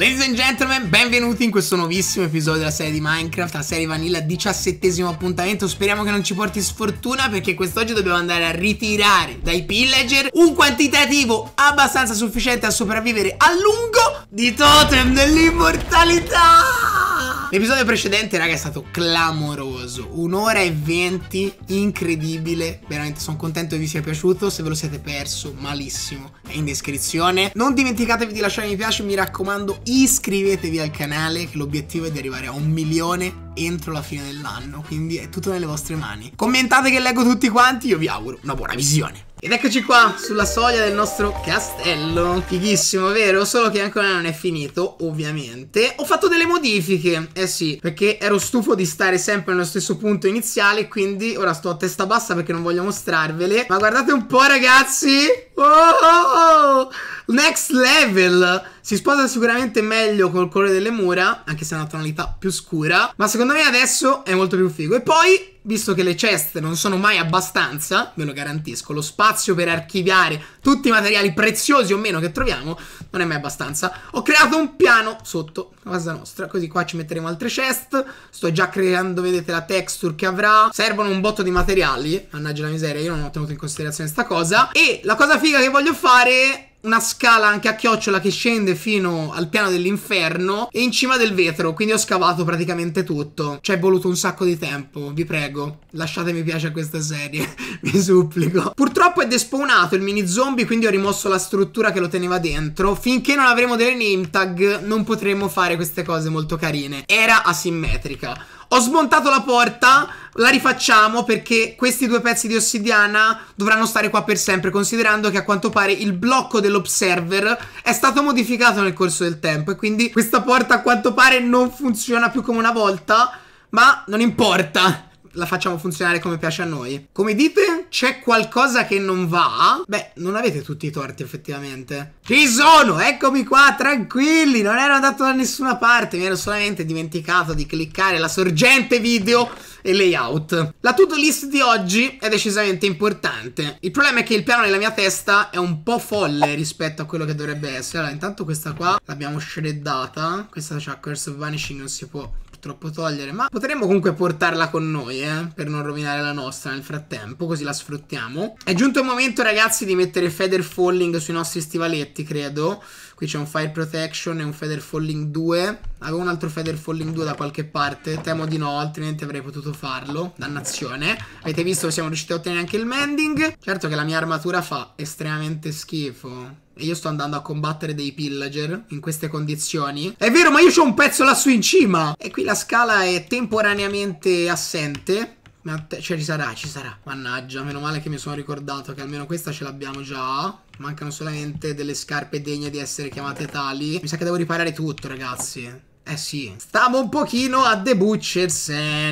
Ladies and gentlemen, benvenuti in questo nuovissimo episodio della serie di Minecraft, la serie Vanilla, diciassettesimo appuntamento, speriamo che non ci porti sfortuna perché quest'oggi dobbiamo andare a ritirare dai pillager un quantitativo abbastanza sufficiente a sopravvivere a lungo di totem dell'immortalità! L'episodio precedente, raga, è stato clamoroso. Un'ora e venti, incredibile. Veramente sono contento che vi sia piaciuto. Se ve lo siete perso, malissimo. È in descrizione. Non dimenticatevi di lasciare mi piace, mi raccomando, iscrivetevi al canale, che l'obiettivo è di arrivare a un milione entro la fine dell'anno. Quindi è tutto nelle vostre mani. Commentate che leggo tutti quanti, io vi auguro una buona visione. Ed eccoci qua sulla soglia del nostro castello Fighissimo vero? Solo che ancora non è finito ovviamente Ho fatto delle modifiche Eh sì perché ero stufo di stare sempre nello stesso punto iniziale Quindi ora sto a testa bassa perché non voglio mostrarvele Ma guardate un po' ragazzi oh, oh. oh, oh! Next level si sposa sicuramente meglio col colore delle mura, anche se ha una tonalità più scura, ma secondo me adesso è molto più figo. E poi, visto che le ceste non sono mai abbastanza, ve lo garantisco, lo spazio per archiviare tutti i materiali preziosi o meno che troviamo non è mai abbastanza. Ho creato un piano sotto casa nostra, così qua ci metteremo altre chest, sto già creando, vedete, la texture che avrà. Servono un botto di materiali, mannaggia la miseria, io non ho tenuto in considerazione sta cosa. E la cosa figa che voglio fare una scala anche a chiocciola che scende fino al piano dell'inferno e in cima del vetro, quindi ho scavato praticamente tutto. Ci è voluto un sacco di tempo, vi prego, lasciatemi piace a questa serie, vi supplico. Purtroppo è despawnato il mini zombie, quindi ho rimosso la struttura che lo teneva dentro. Finché non avremo delle name tag non potremo fare queste cose molto carine. Era asimmetrica. Ho smontato la porta, la rifacciamo perché questi due pezzi di ossidiana dovranno stare qua per sempre, considerando che a quanto pare il blocco dell'observer è stato modificato nel corso del tempo e quindi questa porta a quanto pare non funziona più come una volta, ma non importa la facciamo funzionare come piace a noi. Come dite? C'è qualcosa che non va? Beh, non avete tutti i torti effettivamente. Ci sono! Eccomi qua, tranquilli! Non ero andato da nessuna parte, mi ero solamente dimenticato di cliccare la sorgente video e layout. La to-do list di oggi è decisamente importante. Il problema è che il piano nella mia testa è un po' folle rispetto a quello che dovrebbe essere. Allora, intanto questa qua l'abbiamo shreddata. Questa c'ha Curse of Vanishing, non si può purtroppo togliere, ma potremmo comunque portarla con noi, eh, per non rovinare la nostra nel frattempo, così la sfruttiamo. È giunto il momento, ragazzi, di mettere Feather Falling sui nostri stivaletti, credo. Qui c'è un Fire Protection e un Feather Falling 2. Avevo un altro Feather Falling 2 da qualche parte, temo di no, altrimenti avrei potuto farlo. Dannazione. Avete visto che siamo riusciti a ottenere anche il Mending. Certo che la mia armatura fa estremamente schifo. E io sto andando a combattere dei pillager in queste condizioni. È vero, ma io c'ho un pezzo lassù in cima. E qui la scala è temporaneamente assente. Ma cioè, ci sarà, ci sarà. Mannaggia, meno male che mi sono ricordato che almeno questa ce l'abbiamo già. Mancano solamente delle scarpe degne di essere chiamate tali. Mi sa che devo riparare tutto, ragazzi. Eh sì. stavo un pochino a The Butcher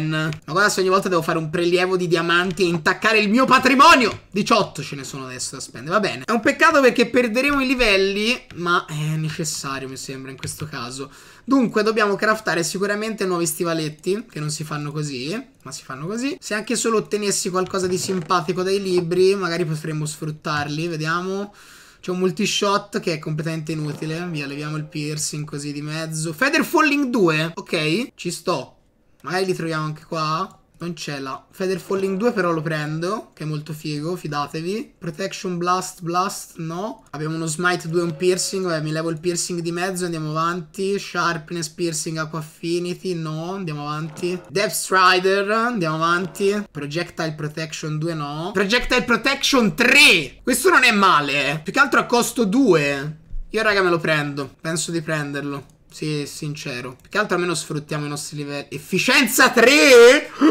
Ma guarda se ogni volta devo fare un prelievo di diamanti e intaccare il mio patrimonio. 18 ce ne sono adesso da spendere, va bene. È un peccato perché perderemo i livelli, ma è necessario mi sembra in questo caso. Dunque dobbiamo craftare sicuramente nuovi stivaletti, che non si fanno così, ma si fanno così. Se anche solo ottenessi qualcosa di simpatico dai libri, magari potremmo sfruttarli, vediamo... C'è un multishot che è completamente inutile. Via, leviamo il piercing così di mezzo. Feather Falling 2. Ok, ci sto. Magari li troviamo anche qua. Non c'è la Feather Falling 2 però lo prendo Che è molto figo, fidatevi Protection Blast, Blast, no Abbiamo uno Smite 2 e un Piercing Vabbè mi levo il Piercing di mezzo, andiamo avanti Sharpness, Piercing, Aqua Affinity No, andiamo avanti Death Strider, andiamo avanti Projectile Protection 2 no Projectile Protection 3 Questo non è male eh. Più che altro a costo 2 Io raga me lo prendo Penso di prenderlo sì, sincero. Più che altro almeno sfruttiamo i nostri livelli. Efficienza 3? Oh!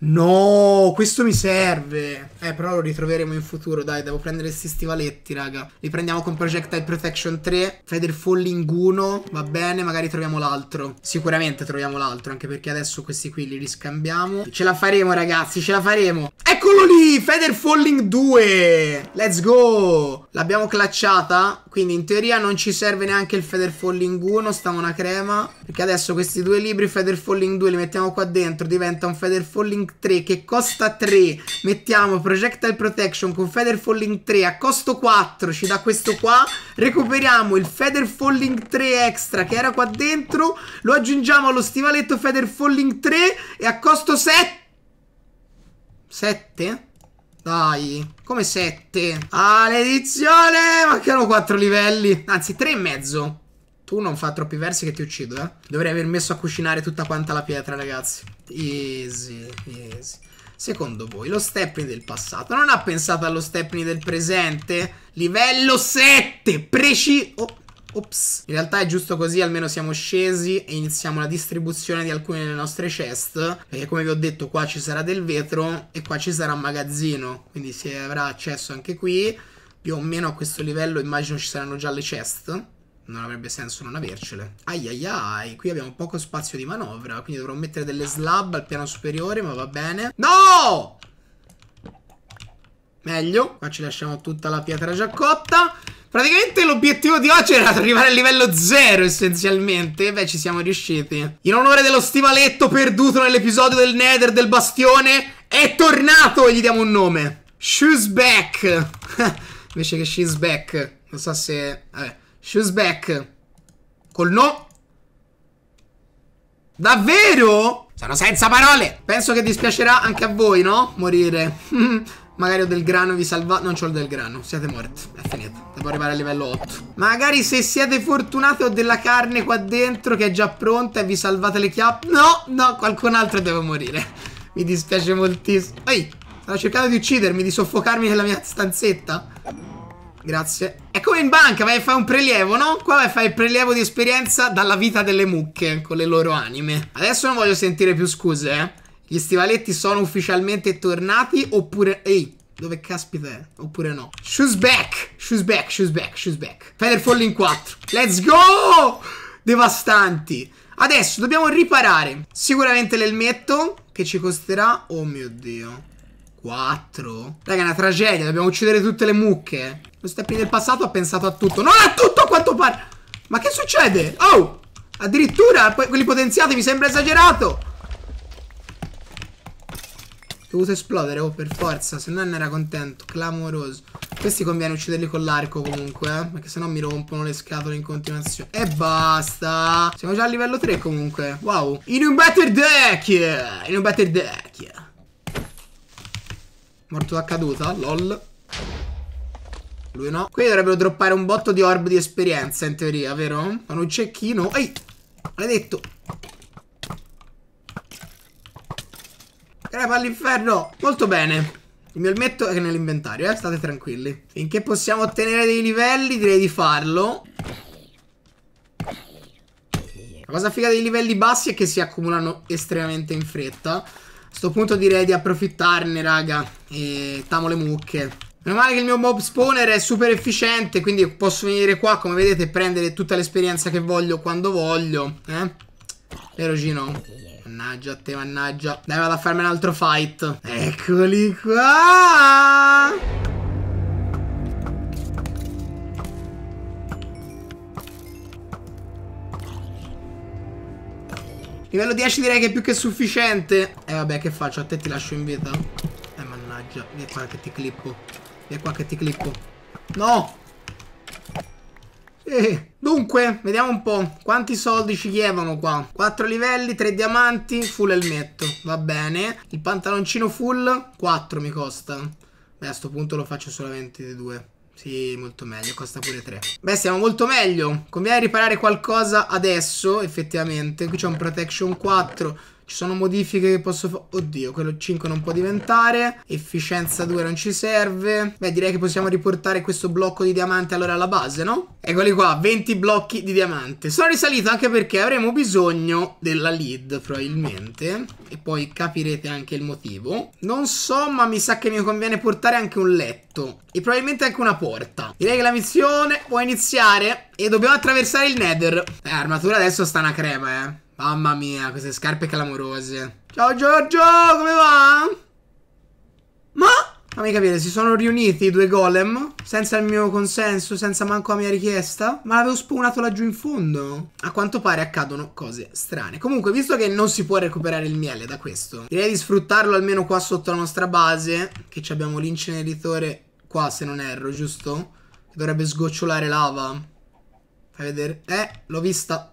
No, questo mi serve. Eh, però lo ritroveremo in futuro, dai, devo prendere questi stivaletti, raga. Li prendiamo con Projectile Protection 3, Feather Falling 1, va bene, magari troviamo l'altro. Sicuramente troviamo l'altro, anche perché adesso questi qui li riscambiamo. Ce la faremo, ragazzi, ce la faremo. Eccolo lì, Feather Falling 2. Let's go. L'abbiamo clacciata. Quindi in teoria non ci serve neanche il Feather Falling 1, sta una crema. Perché adesso questi due libri, Feather Falling 2, li mettiamo qua dentro, diventa un Feather Falling 3 che costa 3. Mettiamo Projectile Protection con Feather Falling 3 a costo 4, ci dà questo qua. Recuperiamo il Feather Falling 3 extra che era qua dentro, lo aggiungiamo allo stivaletto Feather Falling 3 e a costo 7... 7? Dai, come sette. Ah, l'edizione! Mancano quattro livelli. Anzi, tre e mezzo. Tu non fa troppi versi che ti uccido, eh. Dovrei aver messo a cucinare tutta quanta la pietra, ragazzi. Easy, easy. Secondo voi lo Stepney del passato non ha pensato allo Stepney del presente? Livello 7, preciso... Oh. Ops. In realtà è giusto così, almeno siamo scesi e iniziamo la distribuzione di alcune delle nostre chest. Perché come vi ho detto qua ci sarà del vetro e qua ci sarà un magazzino. Quindi si avrà accesso anche qui. Più o meno a questo livello immagino ci saranno già le chest. Non avrebbe senso non avercele. Ai ai ai, qui abbiamo poco spazio di manovra, quindi dovrò mettere delle slab al piano superiore, ma va bene. No! Meglio, qua ci lasciamo tutta la pietra già cotta. Praticamente l'obiettivo di oggi era arrivare al livello zero essenzialmente beh ci siamo riusciti In onore dello stivaletto perduto nell'episodio del Nether del bastione È tornato e gli diamo un nome Shoes back Invece che she's back Non so se... Vabbè Shoes back Col no Davvero? Sono senza parole Penso che dispiacerà anche a voi no? Morire Magari ho del grano vi salvate. Non c'ho del grano. Siete morti. È finito. Devo arrivare a livello 8. Magari se siete fortunati ho della carne qua dentro che è già pronta e vi salvate le chiappe. No, no, qualcun altro deve morire. Mi dispiace moltissimo. Ehi, stava cercando di uccidermi, di soffocarmi nella mia stanzetta. Grazie. È come in banca, vai a fare un prelievo, no? Qua vai a fare il prelievo di esperienza dalla vita delle mucche con le loro anime. Adesso non voglio sentire più scuse, eh. Gli stivaletti sono ufficialmente tornati oppure... Ehi, dove caspita è? Oppure no? Shoes back! Shoes back, shoes back, shoes back. Feather Fall in 4. Let's go! Devastanti. Adesso dobbiamo riparare sicuramente l'elmetto che ci costerà... Oh mio Dio. 4. Raga, è una tragedia. Dobbiamo uccidere tutte le mucche. Lo steppi del passato ha pensato a tutto. Non a tutto a quanto pare. Ma che succede? Oh! Addirittura quelli potenziati mi sembra esagerato. Dovuto esplodere, oh, per forza. Se no non era contento. Clamoroso. Questi conviene ucciderli con l'arco comunque, eh. Perché sennò mi rompono le scatole in continuazione. E basta. Siamo già a livello 3 comunque. Wow. In un better deck. Yeah. In un better deck. Yeah. Morto da caduta, lol. Lui no. Qui dovrebbero droppare un botto di orb di esperienza, in teoria, vero? Fanno un cecchino. Ehi! Maledetto! Crepa eh, all'inferno! Molto bene. Il mio elmetto è nell'inventario, eh? State tranquilli. Finché possiamo ottenere dei livelli, direi di farlo. La cosa figa dei livelli bassi è che si accumulano estremamente in fretta. A questo punto direi di approfittarne, raga. E tamo le mucche. Meno male che il mio mob spawner è super efficiente, quindi posso venire qua, come vedete, e prendere tutta l'esperienza che voglio quando voglio. Eh? Vero Gino? mannaggia, te mannaggia. Dai, vado a farmi un altro fight. Eccoli qua. Livello 10 direi che è più che sufficiente. E eh, vabbè, che faccio? A te ti lascio in vita. Eh, mannaggia. Vieni qua che ti clippo. Vieni qua che ti clippo. No! Eh. Dunque, vediamo un po'. Quanti soldi ci chiedono qua? 4 livelli, 3 diamanti, full elmetto. Va bene. Il pantaloncino full, 4 mi costa. Beh, a questo punto lo faccio solamente di 2. Sì, molto meglio, costa pure 3 Beh, stiamo molto meglio Conviene riparare qualcosa adesso, effettivamente Qui c'è un protection 4 ci sono modifiche che posso fare. Oddio, quello 5 non può diventare. Efficienza 2 non ci serve. Beh, direi che possiamo riportare questo blocco di diamante allora alla base, no? Eccoli qua, 20 blocchi di diamante. Sono risalito anche perché avremo bisogno della lead, probabilmente. E poi capirete anche il motivo. Non so, ma mi sa che mi conviene portare anche un letto. E probabilmente anche una porta. Direi che la missione può iniziare. E dobbiamo attraversare il nether. Eh, armatura adesso sta una crema, eh. Mamma mia, queste scarpe clamorose. Ciao Giorgio, come va? Ma? Fammi capire, si sono riuniti i due golem? Senza il mio consenso, senza manco la mia richiesta? Ma l'avevo spawnato laggiù in fondo? A quanto pare accadono cose strane. Comunque, visto che non si può recuperare il miele da questo, direi di sfruttarlo almeno qua sotto la nostra base, che abbiamo l'inceneritore qua, se non erro, giusto? Che dovrebbe sgocciolare lava. Fai vedere. Eh, l'ho vista.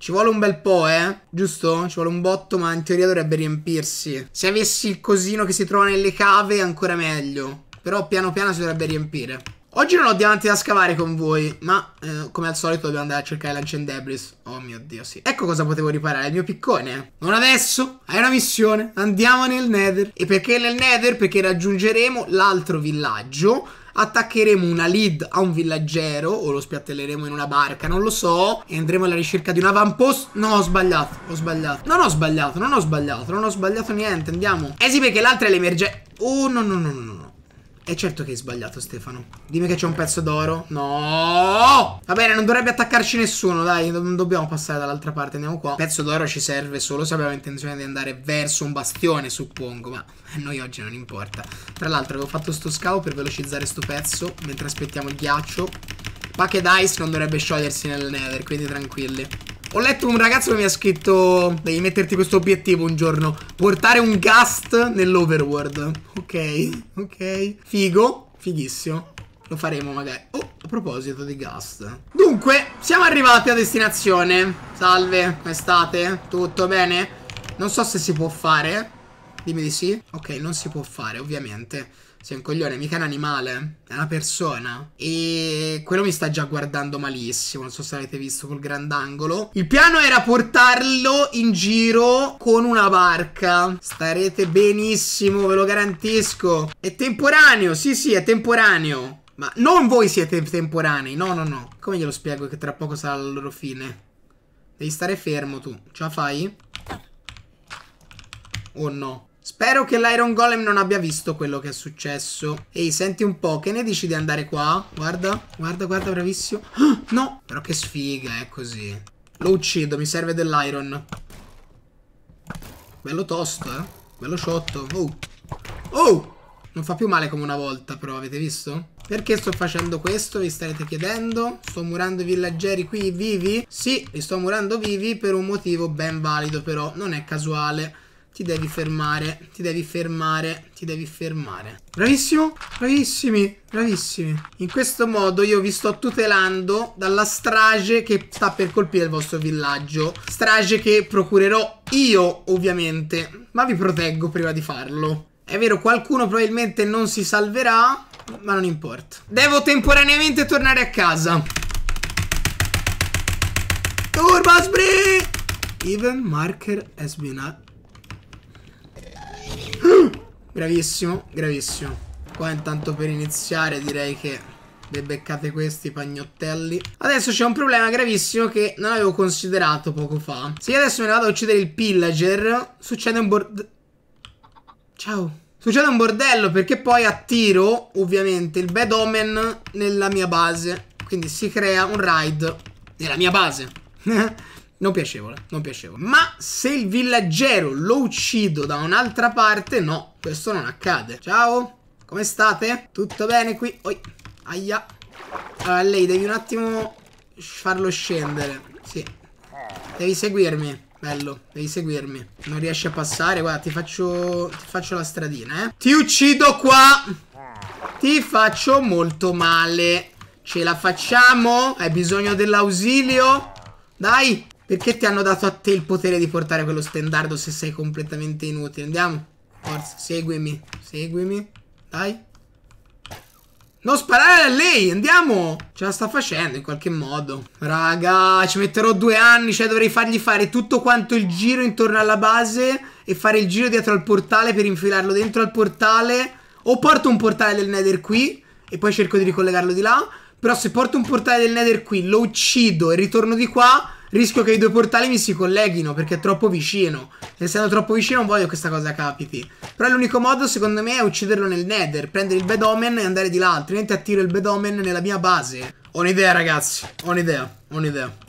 Ci vuole un bel po', eh? Giusto? Ci vuole un botto, ma in teoria dovrebbe riempirsi. Se avessi il cosino che si trova nelle cave, ancora meglio. Però piano piano si dovrebbe riempire. Oggi non ho diamanti da scavare con voi, ma eh, come al solito dobbiamo andare a cercare l'Ancendebris. Oh mio dio, sì. Ecco cosa potevo riparare, il mio piccone. Non adesso, hai una missione, andiamo nel Nether. E perché nel Nether? Perché raggiungeremo l'altro villaggio attaccheremo una lead a un villaggero o lo spiattelleremo in una barca, non lo so, e andremo alla ricerca di un avamposto. No, ho sbagliato, ho sbagliato. Non ho sbagliato, non ho sbagliato, non ho sbagliato niente, andiamo. Eh sì, perché l'altra è l'emergenza. Oh, no, no, no, no, no. E certo che hai sbagliato Stefano Dimmi che c'è un pezzo d'oro No Va bene non dovrebbe attaccarci nessuno Dai non dobbiamo passare dall'altra parte Andiamo qua Pezzo d'oro ci serve solo se abbiamo intenzione di andare verso un bastione suppongo Ma a noi oggi non importa Tra l'altro avevo fatto sto scavo per velocizzare sto pezzo Mentre aspettiamo il ghiaccio Packet Ice non dovrebbe sciogliersi nel nether Quindi tranquilli ho letto un ragazzo che mi ha scritto Devi metterti questo obiettivo un giorno Portare un Gast nell'overworld Ok, ok Figo, fighissimo Lo faremo magari Oh, a proposito di Gast Dunque, siamo arrivati a destinazione Salve, come state? Tutto bene? Non so se si può fare Dimmi di sì Ok, non si può fare, ovviamente sei un coglione, mica è un animale, è una persona. E quello mi sta già guardando malissimo, non so se l'avete visto col grandangolo. Il piano era portarlo in giro con una barca. Starete benissimo, ve lo garantisco. È temporaneo, sì sì, è temporaneo. Ma non voi siete temporanei, no no no. Come glielo spiego che tra poco sarà la loro fine? Devi stare fermo tu, ce la fai? Oh no. Spero che l'Iron Golem non abbia visto quello che è successo. Ehi, senti un po', che ne dici di andare qua? Guarda, guarda, guarda, bravissimo. Ah, no! Però che sfiga, è così. Lo uccido, mi serve dell'iron. Bello tosto, eh. Bello sciotto. Oh! Oh! Non fa più male come una volta, però, avete visto? Perché sto facendo questo? Vi starete chiedendo. Sto murando i villaggeri qui vivi? Sì, li sto murando vivi per un motivo ben valido, però. Non è casuale. Ti devi fermare, ti devi fermare, ti devi fermare. Bravissimo, bravissimi, bravissimi. In questo modo io vi sto tutelando dalla strage che sta per colpire il vostro villaggio. Strage che procurerò io, ovviamente, ma vi proteggo prima di farlo. È vero, qualcuno probabilmente non si salverà, ma non importa. Devo temporaneamente tornare a casa. Turbo Even marker has been up. Bravissimo, gravissimo. Qua intanto per iniziare direi che le beccate questi pagnottelli Adesso c'è un problema gravissimo che non avevo considerato poco fa Se io adesso me ne vado a uccidere il pillager Succede un bordello Ciao Succede un bordello perché poi attiro ovviamente il bad omen nella mia base Quindi si crea un raid nella mia base Non piacevole, non piacevole. Ma se il villaggero lo uccido da un'altra parte, no, questo non accade. Ciao, come state? Tutto bene qui? Oi, aia. Allora, lei devi un attimo farlo scendere. Sì. Devi seguirmi. Bello, devi seguirmi. Non riesci a passare, guarda, ti faccio, ti faccio la stradina, eh. Ti uccido qua! Ti faccio molto male. Ce la facciamo? Hai bisogno dell'ausilio? Dai! Perché ti hanno dato a te il potere di portare quello stendardo se sei completamente inutile? Andiamo. Forza, seguimi. Seguimi. Dai. Non sparare a lei, andiamo! Ce la sta facendo in qualche modo. Raga, ci metterò due anni, cioè dovrei fargli fare tutto quanto il giro intorno alla base e fare il giro dietro al portale per infilarlo dentro al portale. O porto un portale del nether qui e poi cerco di ricollegarlo di là. Però se porto un portale del nether qui, lo uccido e ritorno di qua, rischio che i due portali mi si colleghino perché è troppo vicino. Essendo troppo vicino non voglio che questa cosa capiti. Però l'unico modo secondo me è ucciderlo nel nether, prendere il bedomen e andare di là, altrimenti attiro il bedomen nella mia base. Ho un'idea ragazzi, ho un'idea, ho un'idea.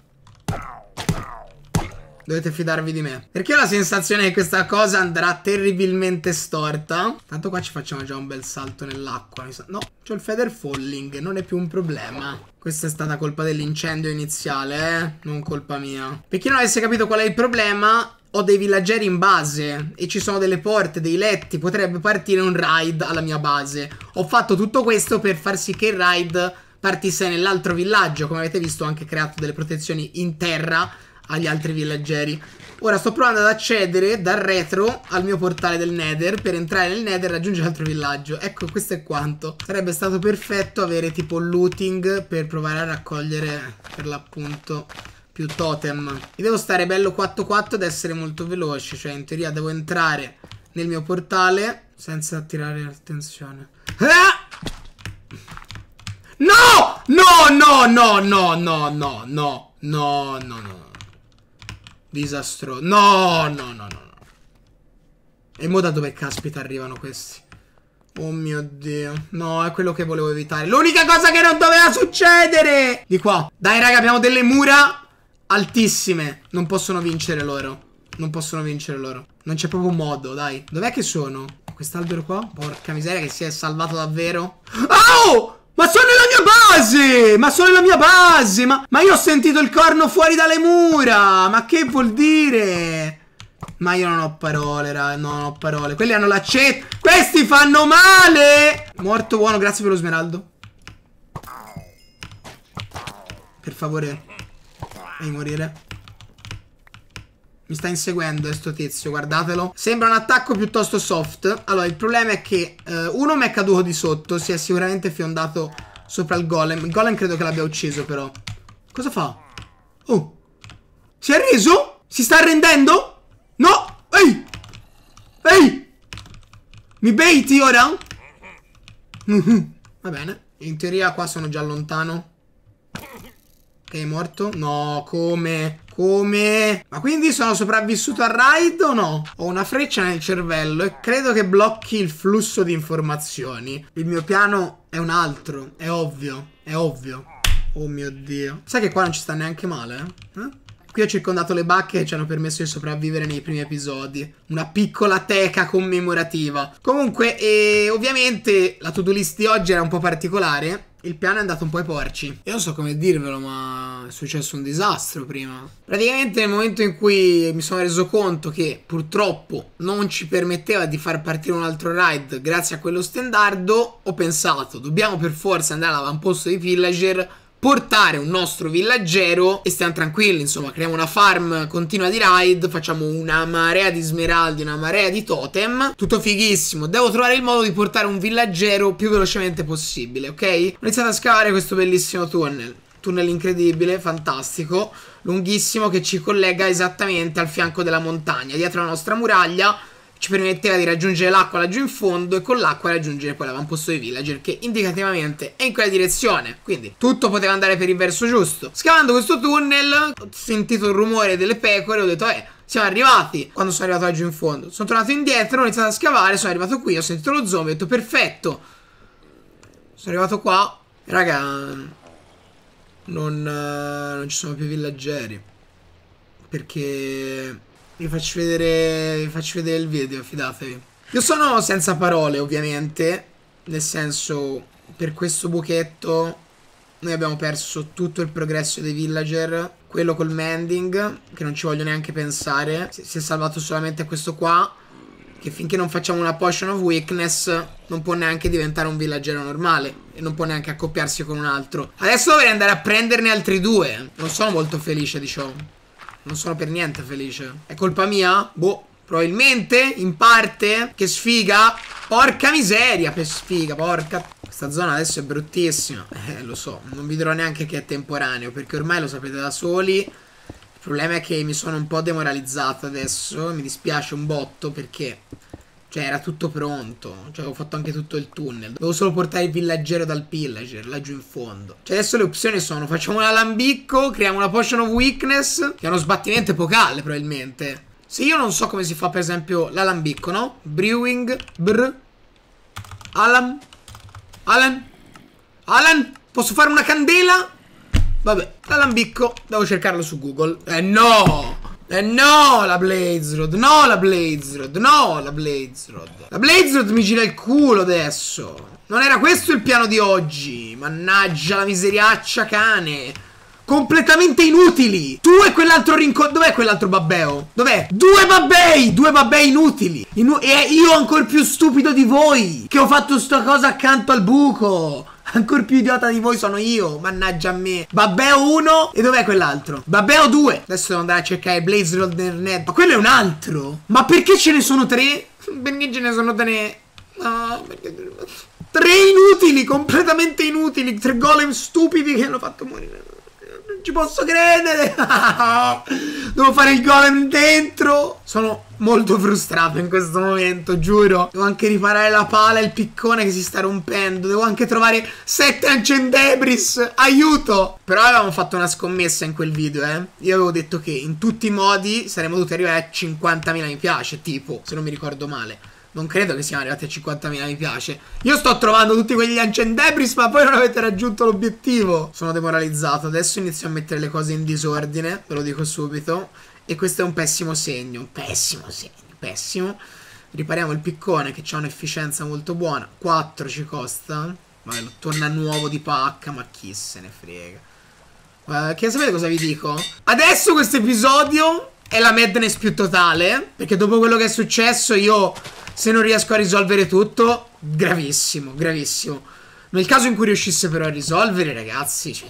Dovete fidarvi di me. Perché ho la sensazione che questa cosa andrà terribilmente storta. Tanto qua ci facciamo già un bel salto nell'acqua. No, c'ho il feather falling, non è più un problema. Questa è stata colpa dell'incendio iniziale, eh? Non colpa mia. Per chi non avesse capito qual è il problema, ho dei villaggeri in base e ci sono delle porte, dei letti, potrebbe partire un raid alla mia base. Ho fatto tutto questo per far sì che il raid partisse nell'altro villaggio, come avete visto ho anche creato delle protezioni in terra agli altri villaggeri. Ora sto provando ad accedere dal retro al mio portale del Nether per entrare nel Nether e raggiungere l'altro villaggio. Ecco, questo è quanto. Sarebbe stato perfetto avere tipo looting per provare a raccogliere per l'appunto più totem. Mi devo stare bello 4-4 ed essere molto veloce, cioè in teoria devo entrare nel mio portale senza attirare l'attenzione. Ah! No! No, no, no, no, no, no, no, no, no, no. Disastro. No, no, no, no, no. E mo da dove caspita arrivano questi? Oh mio dio. No, è quello che volevo evitare. L'unica cosa che non doveva succedere! Di qua. Dai, raga, abbiamo delle mura altissime. Non possono vincere loro. Non possono vincere loro. Non c'è proprio modo, dai. Dov'è che sono? Quest'albero qua? Porca miseria che si è salvato davvero. Oh! Ma sono nella mia base! Ma sono nella mia base! Ma, ma io ho sentito il corno fuori dalle mura! Ma che vuol dire? Ma io non ho parole, raga, non ho parole. Quelli hanno l'accetta. Questi fanno male! Morto buono, grazie per lo smeraldo. Per favore. Devi morire. Mi sta inseguendo sto tizio, guardatelo. Sembra un attacco piuttosto soft. Allora, il problema è che eh, uno mi è caduto di sotto, si è sicuramente fiondato sopra il golem. Il golem credo che l'abbia ucciso, però. Cosa fa? Oh. Si è reso? Si sta arrendendo? No! Ehi! Ehi! Mi baiti ora? Mhm. Va bene. In teoria qua sono già lontano. Ok, è morto. No, come? Come? Ma quindi sono sopravvissuto al raid o no? Ho una freccia nel cervello e credo che blocchi il flusso di informazioni. Il mio piano è un altro, è ovvio, è ovvio. Oh mio Dio. Sai che qua non ci sta neanche male, eh? Qui ho circondato le bacche che ci hanno permesso di sopravvivere nei primi episodi. Una piccola teca commemorativa. Comunque, eh, ovviamente la to-do list di oggi era un po' particolare il piano è andato un po' ai porci. Io non so come dirvelo, ma è successo un disastro prima. Praticamente nel momento in cui mi sono reso conto che purtroppo non ci permetteva di far partire un altro ride grazie a quello standardo, ho pensato, dobbiamo per forza andare all'avamposto dei villager portare un nostro villaggero e stiamo tranquilli, insomma, creiamo una farm continua di raid, facciamo una marea di smeraldi, una marea di totem, tutto fighissimo. Devo trovare il modo di portare un villaggero più velocemente possibile, ok? Ho iniziato a scavare questo bellissimo tunnel. Tunnel incredibile, fantastico, lunghissimo che ci collega esattamente al fianco della montagna. Dietro la nostra muraglia ci permetteva di raggiungere l'acqua laggiù in fondo e con l'acqua raggiungere poi l'avamposto dei villager che indicativamente è in quella direzione quindi tutto poteva andare per il verso giusto scavando questo tunnel ho sentito il rumore delle pecore ho detto eh siamo arrivati quando sono arrivato laggiù in fondo sono tornato indietro ho iniziato a scavare sono arrivato qui ho sentito lo zombie ho detto perfetto sono arrivato qua raga non, non ci sono più villaggeri perché vi faccio vedere, vi faccio vedere il video, fidatevi. Io sono senza parole, ovviamente. Nel senso, per questo buchetto, noi abbiamo perso tutto il progresso dei villager. Quello col mending, che non ci voglio neanche pensare. Si è salvato solamente questo qua. Che finché non facciamo una potion of weakness, non può neanche diventare un villager normale. E non può neanche accoppiarsi con un altro. Adesso dovrei andare a prenderne altri due. Non sono molto felice, di ciò non sono per niente felice. È colpa mia? Boh. Probabilmente, in parte. Che sfiga. Porca miseria, che sfiga, porca... Questa zona adesso è bruttissima. Eh, lo so. Non vi dirò neanche che è temporaneo, perché ormai lo sapete da soli... Il problema è che mi sono un po' demoralizzato adesso, mi dispiace un botto perché cioè era tutto pronto Cioè avevo fatto anche tutto il tunnel Devo solo portare il villaggero dal pillager Laggiù in fondo Cioè adesso le opzioni sono Facciamo un alambicco Creiamo una potion of weakness Che è uno sbattimento epocale probabilmente Se io non so come si fa per esempio l'alambicco no? Brewing Br Alam Alan Alan Posso fare una candela? Vabbè L'alambicco Devo cercarlo su Google Eh no eh no, la Blaze no la Blaze no la Blaze La Blaze mi gira il culo adesso. Non era questo il piano di oggi. Mannaggia la miseriaccia cane. Completamente inutili. Tu e quell'altro rinco... Dov'è quell'altro babbeo? Dov'è? Due babbei! Due babbei inutili. Inu e io ancora più stupido di voi. Che ho fatto sta cosa accanto al buco. Ancora più idiota di voi sono io, mannaggia a me. Babbeo 1 e dov'è quell'altro? Babbeo 2. Adesso devo andare a cercare Blaze Rodner Ned. Ma quello è un altro. Ma perché ce ne sono tre? Perché ce ne sono tre? No, perché... Tre inutili, completamente inutili. Tre golem stupidi che hanno fatto morire. Non ci posso credere. Devo fare il golem dentro. Sono molto frustrato in questo momento, giuro. Devo anche riparare la pala e il piccone che si sta rompendo. Devo anche trovare sette ancendebris. Aiuto! Però avevamo fatto una scommessa in quel video, eh. Io avevo detto che in tutti i modi saremmo dovuti arrivare a 50.000 mi piace, tipo, se non mi ricordo male. Non credo che siamo arrivati a 50.000 mi piace. Io sto trovando tutti quegli ancendebris, ma poi non avete raggiunto l'obiettivo. Sono demoralizzato. Adesso inizio a mettere le cose in disordine, ve lo dico subito. E questo è un pessimo segno, un pessimo segno, pessimo. Ripariamo il piccone che ha un'efficienza molto buona. 4 ci costa. Ma lo torna nuovo di pacca, ma chi se ne frega. Uh, eh, che sapete cosa vi dico? Adesso questo episodio è la madness più totale, perché dopo quello che è successo io, se non riesco a risolvere tutto, gravissimo, gravissimo. Nel caso in cui riuscisse però a risolvere, ragazzi, cioè,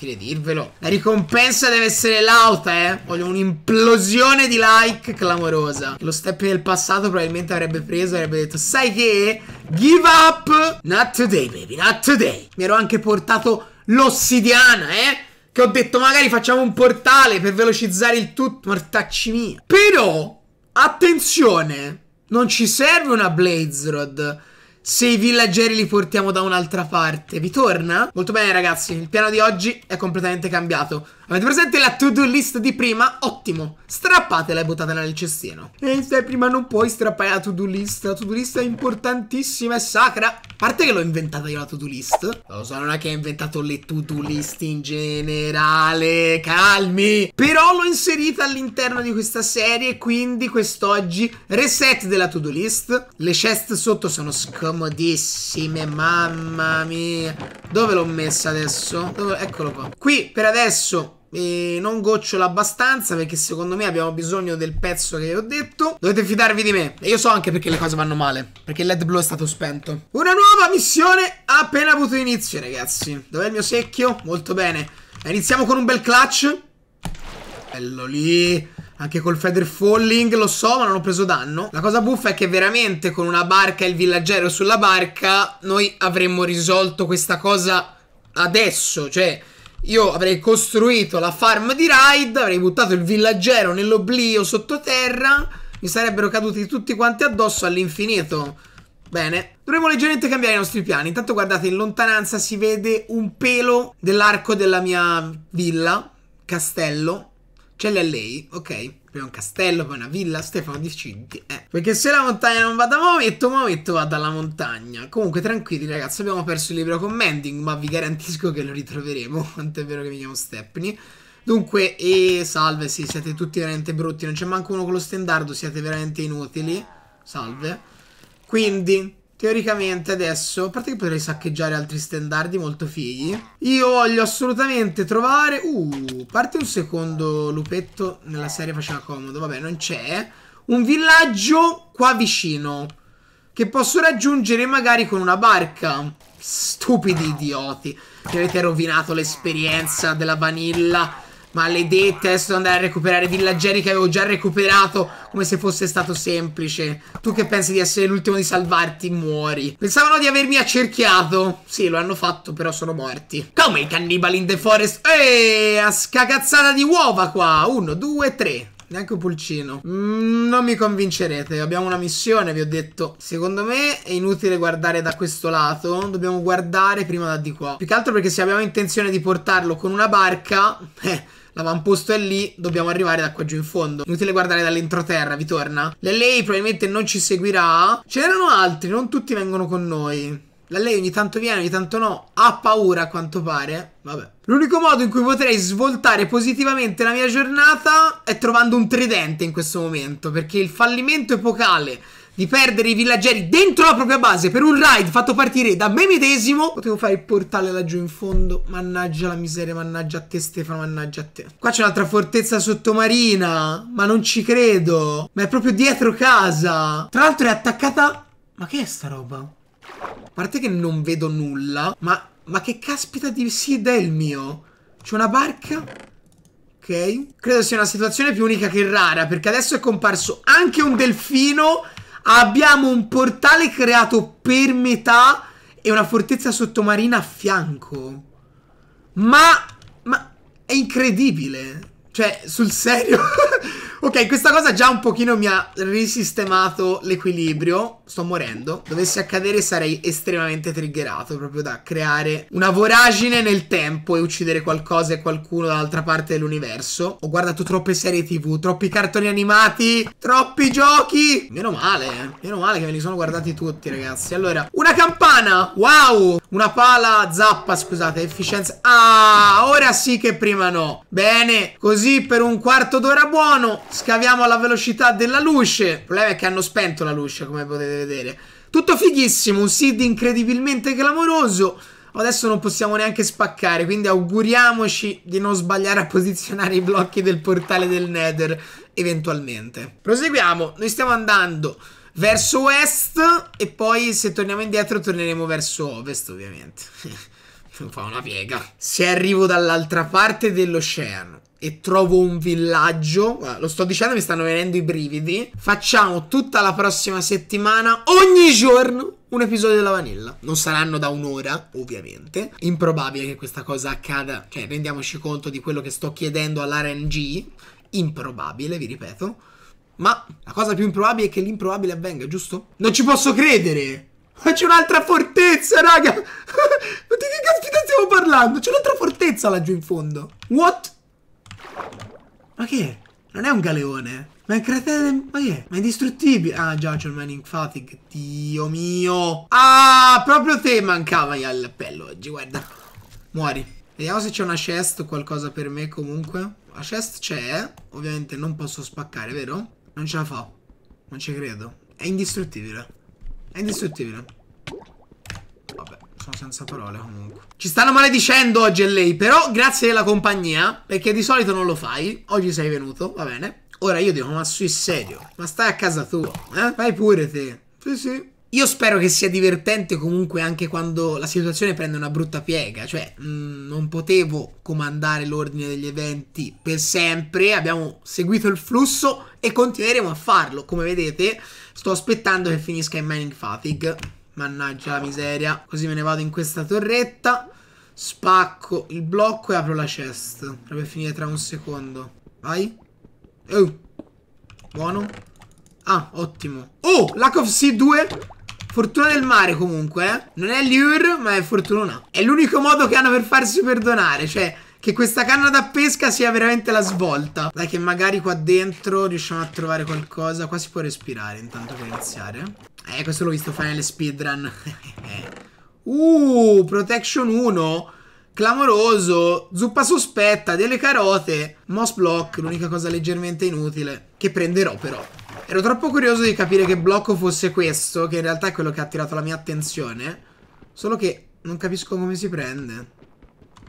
inutile dirvelo. La ricompensa deve essere l'auta, eh. Voglio un'implosione di like clamorosa. Lo step del passato probabilmente avrebbe preso e avrebbe detto, sai che? Give up! Not today, baby, not today. Mi ero anche portato l'ossidiana, eh. Che ho detto magari facciamo un portale per velocizzare il tutto. Mortacci mia. Però, attenzione, non ci serve una Blaze Rod se i villaggeri li portiamo da un'altra parte. Vi torna? Molto bene ragazzi, il piano di oggi è completamente cambiato. Avete presente la to-do list di prima? Ottimo! Strappatela e buttatela nel cestino. E se prima non puoi strappare la to-do list, la to-do list è importantissima, e sacra. A parte che l'ho inventata io la to-do list. Lo so, non è che ho inventato le to-do list in generale, calmi! Però l'ho inserita all'interno di questa serie, quindi quest'oggi reset della to-do list. Le chest sotto sono scomodissime, mamma mia. Dove l'ho messa adesso? Dove... Eccolo qua. Qui, per adesso, e non gocciola abbastanza perché secondo me abbiamo bisogno del pezzo che ho detto. Dovete fidarvi di me. E io so anche perché le cose vanno male. Perché il LED blu è stato spento. Una nuova missione ha appena avuto inizio, ragazzi. Dov'è il mio secchio? Molto bene. Iniziamo con un bel clutch. Bello lì. Anche col feather falling, lo so, ma non ho preso danno. La cosa buffa è che veramente con una barca e il villaggero sulla barca noi avremmo risolto questa cosa adesso. Cioè, io avrei costruito la farm di Raid, avrei buttato il villaggero nell'oblio sottoterra, mi sarebbero caduti tutti quanti addosso all'infinito. Bene, dovremmo leggermente cambiare i nostri piani. Intanto guardate, in lontananza si vede un pelo dell'arco della mia villa, castello. C'è lei, ok prima un castello, poi una villa, Stefano decidi, eh. Perché se la montagna non va da Maometto, Maometto va dalla montagna. Comunque tranquilli ragazzi, abbiamo perso il libro commending, ma vi garantisco che lo ritroveremo, quanto è vero che mi chiamo Stephanie. Dunque, e salve, sì, siete tutti veramente brutti, non c'è manco uno con lo standard, siete veramente inutili. Salve. Quindi, Teoricamente adesso, a parte che potrei saccheggiare altri stendardi molto fighi, io voglio assolutamente trovare... Uh, parte un secondo lupetto, nella serie faceva comodo, vabbè non c'è. Un villaggio qua vicino, che posso raggiungere magari con una barca. Stupidi idioti, mi avete rovinato l'esperienza della vanilla Maledette, adesso devo andare a recuperare villaggeri che avevo già recuperato come se fosse stato semplice. Tu che pensi di essere l'ultimo di salvarti, muori. Pensavano di avermi accerchiato. Sì, lo hanno fatto, però sono morti. Come i cannibali in the forest? Eeeh, a scagazzata di uova qua. Uno, due, tre. Neanche un pulcino. Mm, non mi convincerete. Abbiamo una missione, vi ho detto. Secondo me è inutile guardare da questo lato. Dobbiamo guardare prima da di qua. Più che altro perché se abbiamo intenzione di portarlo con una barca... Eh, L'avamposto è lì, dobbiamo arrivare da qua giù in fondo. Inutile guardare dall'entroterra, vi torna? L'LA probabilmente non ci seguirà. Ce n'erano altri, non tutti vengono con noi. La lei ogni tanto viene, ogni tanto no. Ha paura a quanto pare. Vabbè. L'unico modo in cui potrei svoltare positivamente la mia giornata è trovando un tridente in questo momento. Perché il fallimento epocale di perdere i villaggeri dentro la propria base per un raid fatto partire da me medesimo. Potevo fare il portale laggiù in fondo. Mannaggia la miseria, mannaggia a te Stefano, mannaggia a te. Qua c'è un'altra fortezza sottomarina, ma non ci credo. Ma è proprio dietro casa. Tra l'altro è attaccata... Ma che è sta roba? A parte che non vedo nulla, ma, ma che caspita di seed è il mio? C'è una barca? Ok. Credo sia una situazione più unica che rara, perché adesso è comparso anche un delfino. Abbiamo un portale creato per metà e una fortezza sottomarina a fianco. Ma... ma... è incredibile. Cioè, sul serio... Ok, questa cosa già un pochino mi ha risistemato l'equilibrio. Sto morendo. Dovesse accadere sarei estremamente triggerato proprio da creare una voragine nel tempo e uccidere qualcosa e qualcuno dall'altra parte dell'universo. Ho guardato troppe serie tv, troppi cartoni animati, troppi giochi. Meno male, eh. meno male che me li sono guardati tutti, ragazzi. Allora, una campana, wow! Una pala zappa, scusate, efficienza. Ah, ora sì che prima no. Bene, così per un quarto d'ora buono Scaviamo alla velocità della luce. Il problema è che hanno spento la luce, come potete vedere. Tutto fighissimo, un seed incredibilmente clamoroso. Adesso non possiamo neanche spaccare, quindi auguriamoci di non sbagliare a posizionare i blocchi del portale del Nether eventualmente. Proseguiamo, noi stiamo andando verso West e poi se torniamo indietro torneremo verso Ovest ovviamente. Fa una piega. Se arrivo dall'altra parte dell'oceano e trovo un villaggio. lo sto dicendo, mi stanno venendo i brividi. Facciamo tutta la prossima settimana, ogni giorno, un episodio della vanilla. Non saranno da un'ora, ovviamente. Improbabile che questa cosa accada. Cioè, rendiamoci conto di quello che sto chiedendo all'RNG. Improbabile, vi ripeto. Ma la cosa più improbabile è che l'improbabile avvenga, giusto? Non ci posso credere! Ma c'è un'altra fortezza, raga! Ma di che caspita stiamo parlando? C'è un'altra fortezza laggiù in fondo. What? Ma che? Non è un galeone? Ma è un cratere... Ma che? È? Ma è indistruttibile? Ah già, c'è il Mining Fatigue. Dio mio. Ah, proprio te mancava all'appello oggi, guarda. Muori. Vediamo se c'è una chest o qualcosa per me comunque. La chest c'è, ovviamente non posso spaccare, vero? Non ce la fa. Non ci credo. È indistruttibile. È indistruttibile. Sono senza parole comunque. Ci stanno maledicendo oggi e lei, però grazie della compagnia, perché di solito non lo fai. Oggi sei venuto, va bene. Ora io dico, ma sui serio, ma stai a casa tua, eh? Vai pure te. Sì, sì. Io spero che sia divertente comunque anche quando la situazione prende una brutta piega, cioè mh, mm, non potevo comandare l'ordine degli eventi per sempre, abbiamo seguito il flusso e continueremo a farlo, come vedete sto aspettando che finisca in Mining Fatigue. Mannaggia la miseria. Così me ne vado in questa torretta. Spacco il blocco e apro la chest. Dovrebbe finire tra un secondo. Vai. Oh. Buono. Ah, ottimo. Oh, Lack of Sea 2. Fortuna del mare comunque, eh. Non è lure, ma è fortuna. È l'unico modo che hanno per farsi perdonare. Cioè, che questa canna da pesca sia veramente la svolta. Dai che magari qua dentro riusciamo a trovare qualcosa. Qua si può respirare intanto per iniziare. Eh, questo l'ho visto fare nelle speedrun. uh, protection 1. Clamoroso. Zuppa sospetta, delle carote. Moss block, l'unica cosa leggermente inutile. Che prenderò però. Ero troppo curioso di capire che blocco fosse questo, che in realtà è quello che ha attirato la mia attenzione. Solo che non capisco come si prende.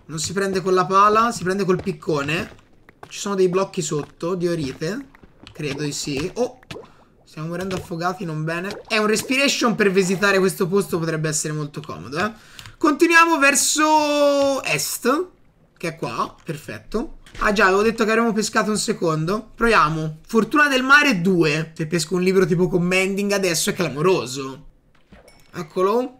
Non si prende con la pala, si prende col piccone. Ci sono dei blocchi sotto di orite. Credo di sì. Oh, stiamo morendo affogati, non bene. È un respiration per visitare questo posto potrebbe essere molto comodo, eh. Continuiamo verso est, che è qua, perfetto. Ah già, avevo detto che avremmo pescato un secondo. Proviamo. Fortuna del mare 2. Se pesco un libro tipo commending adesso è clamoroso. Eccolo.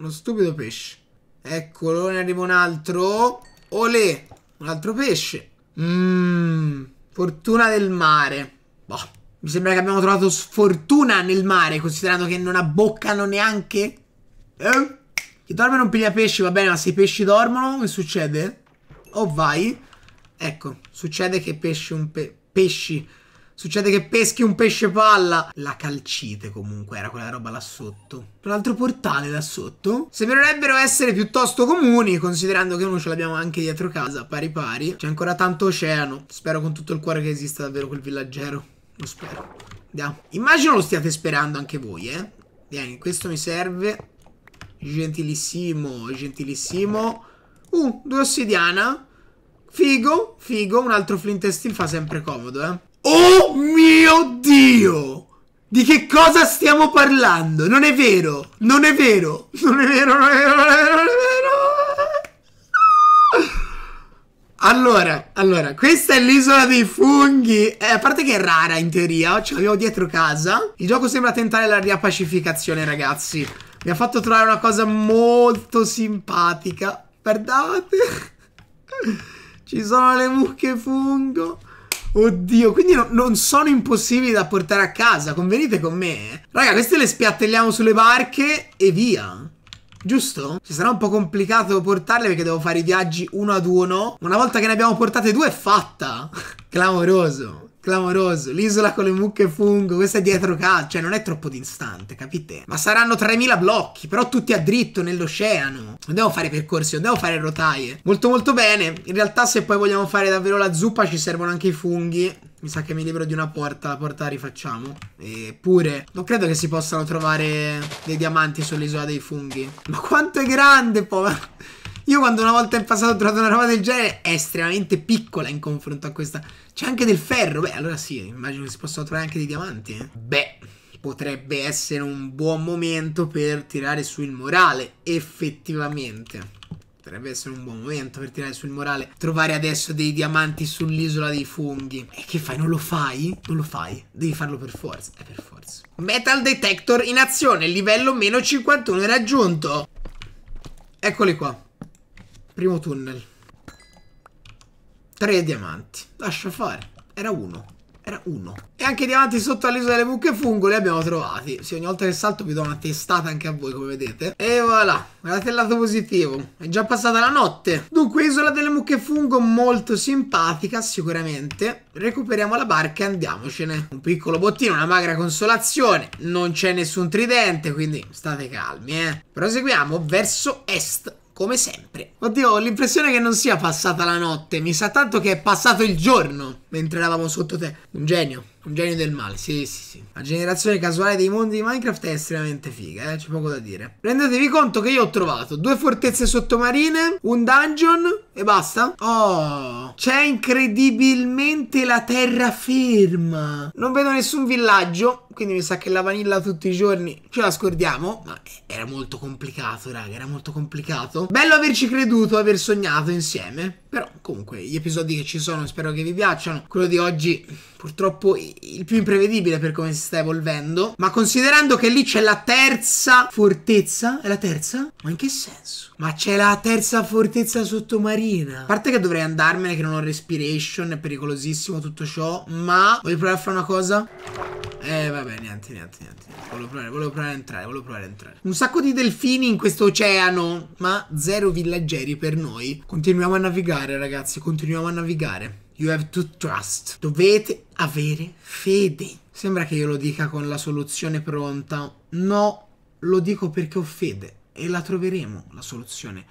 Uno stupido pesce. Eccolo, ne arriva un altro. Olè, un altro pesce. Mmm, fortuna del mare. Boh, mi sembra che abbiamo trovato sfortuna nel mare, considerando che non abboccano neanche. Eh? Chi dorme non piglia pesci, va bene, ma se i pesci dormono, che succede? oh, vai. Ecco, succede che pesci un pe pesci Succede che peschi un pesce palla. La calcite comunque era quella roba là sotto. L'altro portale là sotto. Sembrerebbero essere piuttosto comuni, considerando che uno ce l'abbiamo anche dietro casa, pari pari. C'è ancora tanto oceano. Spero con tutto il cuore che esista davvero quel villaggero. Lo spero. Andiamo. Immagino lo stiate sperando anche voi, eh. Vieni, questo mi serve. Gentilissimo, gentilissimo. Uh, due ossidiana. Figo, figo. Un altro flint e steel fa sempre comodo, eh. Oh mio Dio! Di che cosa stiamo parlando? Non è vero, non è vero, non è vero, non è vero, non è vero, non è vero. Allora, allora, questa è l'isola dei funghi. Eh, a parte che è rara in teoria, ce l'abbiamo dietro casa. Il gioco sembra tentare la riappacificazione, ragazzi. Mi ha fatto trovare una cosa molto simpatica. Guardate. Ci sono le mucche fungo. Oddio, quindi no, non sono impossibili da portare a casa, convenite con me. Raga, queste le spiattelliamo sulle barche e via. Giusto? Cioè, sarà un po' complicato portarle perché devo fare i viaggi uno ad uno. Una volta che ne abbiamo portate due è fatta. Clamoroso. Clamoroso, l'isola con le mucche e fungo, questa è dietro casa, cioè non è troppo distante, capite? Ma saranno 3000 blocchi, però tutti a dritto nell'oceano. Non devo fare percorsi, non devo fare rotaie. Molto molto bene, in realtà se poi vogliamo fare davvero la zuppa ci servono anche i funghi. Mi sa che mi libero di una porta, la porta la rifacciamo. Eppure, non credo che si possano trovare dei diamanti sull'isola dei funghi. Ma quanto è grande, povero... Io quando una volta in passato ho trovato una roba del genere è estremamente piccola in confronto a questa. C'è anche del ferro, beh allora sì, immagino che si possano trovare anche dei diamanti. Eh. Beh, potrebbe essere un buon momento per tirare su il morale, effettivamente. Potrebbe essere un buon momento per tirare sul morale. Trovare adesso dei diamanti sull'isola dei funghi. E che fai? Non lo fai? Non lo fai. Devi farlo per forza. È per forza. Metal Detector in azione. Livello meno 51 raggiunto. Eccoli qua. Primo tunnel. Tre diamanti. Lascia fare. Era uno. Era uno. E anche i diamanti sotto all'isola delle mucche fungo li abbiamo trovati. Sì, ogni volta che salto vi do una testata anche a voi, come vedete. E voilà. Guardate il lato positivo. È già passata la notte. Dunque, isola delle mucche fungo molto simpatica, sicuramente. Recuperiamo la barca e andiamocene. Un piccolo bottino, una magra consolazione. Non c'è nessun tridente, quindi state calmi, eh. Proseguiamo verso est come sempre. Oddio, ho l'impressione che non sia passata la notte, mi sa tanto che è passato il giorno mentre eravamo sotto te. Un genio, un genio del male, sì, sì, sì. La generazione casuale dei mondi di Minecraft è estremamente figa, eh? c'è poco da dire. Rendetevi conto che io ho trovato due fortezze sottomarine, un dungeon e basta. Oh, c'è incredibilmente la terraferma. Non vedo nessun villaggio, quindi mi sa che la vanilla tutti i giorni ce la scordiamo. Ma era molto complicato, raga, era molto complicato. Bello averci creduto, aver sognato insieme. Però comunque gli episodi che ci sono spero che vi piacciono quello di oggi purtroppo il più imprevedibile per come si sta evolvendo. Ma considerando che lì c'è la terza fortezza, è la terza? Ma in che senso? Ma c'è la terza fortezza sottomarina. A parte che dovrei andarmene, che non ho respiration, è pericolosissimo tutto ciò. Ma voglio provare a fare una cosa. Eh vabbè, niente, niente, niente. Volevo provare, volevo provare a entrare, volevo provare a entrare. Un sacco di delfini in questo oceano, ma zero villaggeri per noi. Continuiamo a navigare, ragazzi, continuiamo a navigare. You have to trust. Dovete avere fede. Sembra che io lo dica con la soluzione pronta. No, lo dico perché ho fede e la troveremo la soluzione.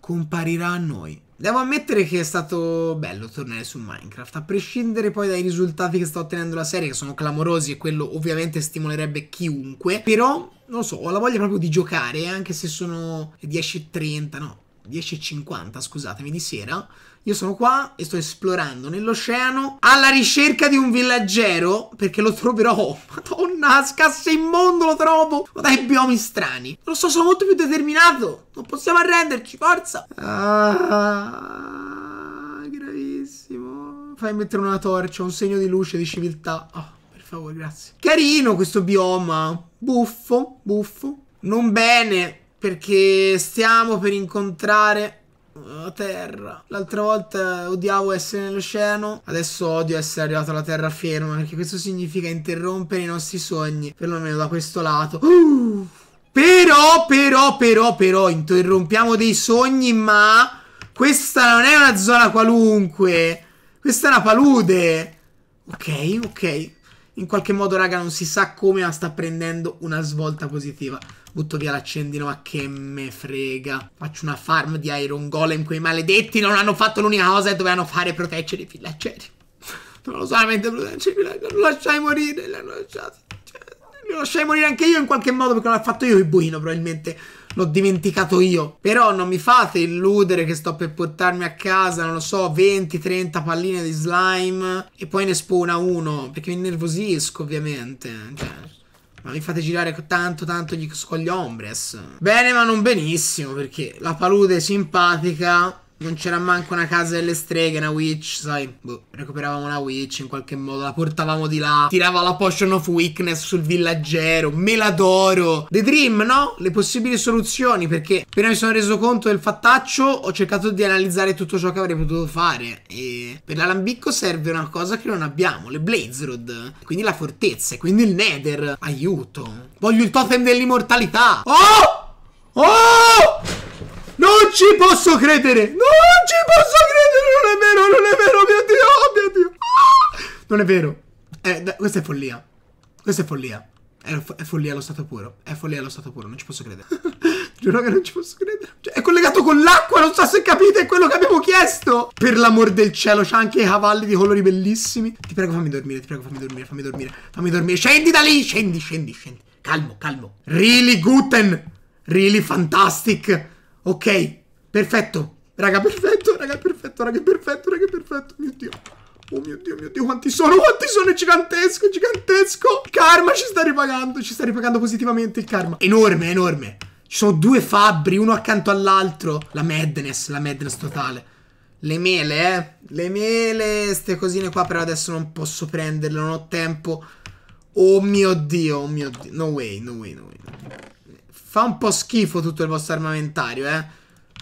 Comparirà a noi. Devo ammettere che è stato bello tornare su Minecraft, a prescindere poi dai risultati che sta ottenendo la serie, che sono clamorosi e quello ovviamente stimolerebbe chiunque, però non lo so, ho la voglia proprio di giocare, anche se sono 10.30, no, 10.50, scusatemi, di sera. Io sono qua e sto esplorando nell'oceano alla ricerca di un villaggero perché lo troverò. Madonna, scasso immondo lo trovo. Ma dai, biomi strani. Lo so, sono molto più determinato. Non possiamo arrenderci, forza. Ah, gravissimo. Fai mettere una torcia, un segno di luce, di civiltà. Oh, per favore, grazie. Carino questo bioma. Buffo, buffo. Non bene. Perché stiamo per incontrare la eh, terra. L'altra volta odiavo essere nell'oceano, adesso odio essere arrivato alla terraferma, perché questo significa interrompere i nostri sogni, perlomeno da questo lato. Uh, però, però, però, però, interrompiamo dei sogni, ma questa non è una zona qualunque, questa è una palude. Ok, ok. In qualche modo, raga, non si sa come, ma sta prendendo una svolta positiva. Butto via l'accendino, ma che me frega. Faccio una farm di Iron Golem. Quei maledetti non hanno fatto l'unica cosa che dovevano fare, proteggere i villaggeri. Dovevano solamente proteggere i villaggeri. Lo lasciai morire, li hanno lasciati. Cioè, lasciai morire anche io in qualche modo, perché l'ho fatto io il buino, probabilmente l'ho dimenticato io. Però non mi fate illudere che sto per portarmi a casa, non lo so, 20-30 palline di slime e poi ne spona uno, perché mi innervosisco ovviamente. Cioè. Ma mi fate girare tanto tanto gli, con gli ombres. Bene ma non benissimo perché la palude simpatica non c'era manco una casa delle streghe, una witch, sai. Boh, recuperavamo una witch in qualche modo, la portavamo di là. Tirava la potion of weakness sul villaggero. Meladoro. The dream, no? Le possibili soluzioni. Perché appena mi sono reso conto del fattaccio, ho cercato di analizzare tutto ciò che avrei potuto fare. E per l'alambicco serve una cosa che non abbiamo: le blazerod. Quindi la fortezza, e quindi il Nether. Aiuto. Voglio il totem dell'immortalità. Oh! Oh! Non ci posso credere! Non ci posso credere! Non è vero, non è vero, mio Dio, oh mio Dio! Ah! Non è vero. Eh, questa è follia. Questa è follia. È, fo è, follia allo stato puro. È follia allo stato puro, non ci posso credere. Giuro che non ci posso credere. Cioè, è collegato con l'acqua, non so se capite, è quello che abbiamo chiesto. Per l'amor del cielo, c'ha anche i cavalli di colori bellissimi. Ti prego, fammi dormire, ti prego, fammi dormire, fammi dormire, fammi dormire. Scendi da lì, scendi, scendi, scendi. Calmo, calmo. Really guten. Really fantastic. Ok, perfetto. Raga, perfetto, raga, perfetto, raga, perfetto, raga, perfetto. Oh mio Dio. Oh mio Dio, oh mio Dio, quanti sono, quanti sono, è gigantesco, è gigantesco. Karma ci sta ripagando, ci sta ripagando positivamente il karma. Enorme, enorme. Ci sono due fabbri, uno accanto all'altro. La madness, la madness totale. Le mele, eh. Le mele, queste cosine qua, però adesso non posso prenderle, non ho tempo. Oh mio Dio, oh mio Dio. No way, no way, no way. No way. Fa un po' schifo tutto il vostro armamentario, eh.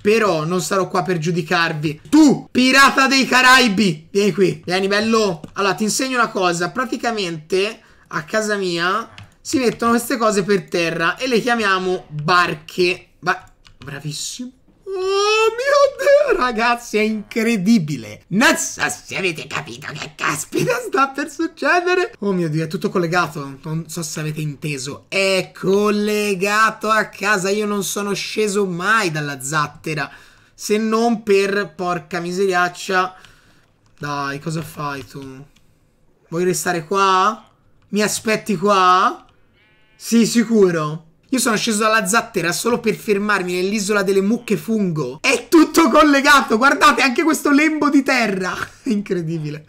Però non sarò qua per giudicarvi. Tu, pirata dei Caraibi! Vieni qui, vieni bello. Allora, ti insegno una cosa. Praticamente, a casa mia, si mettono queste cose per terra e le chiamiamo barche. Ba bravissimo. Oh mio Dio, ragazzi, è incredibile. Non so se avete capito che caspita sta per succedere. Oh mio Dio, è tutto collegato. Non so se avete inteso. È collegato a casa. Io non sono sceso mai dalla zattera. Se non per, porca miseriaccia. Dai, cosa fai tu? Vuoi restare qua? Mi aspetti qua? Sì, sicuro. Io sono sceso dalla zattera solo per fermarmi nell'isola delle mucche fungo. È tutto collegato, guardate anche questo lembo di terra. Incredibile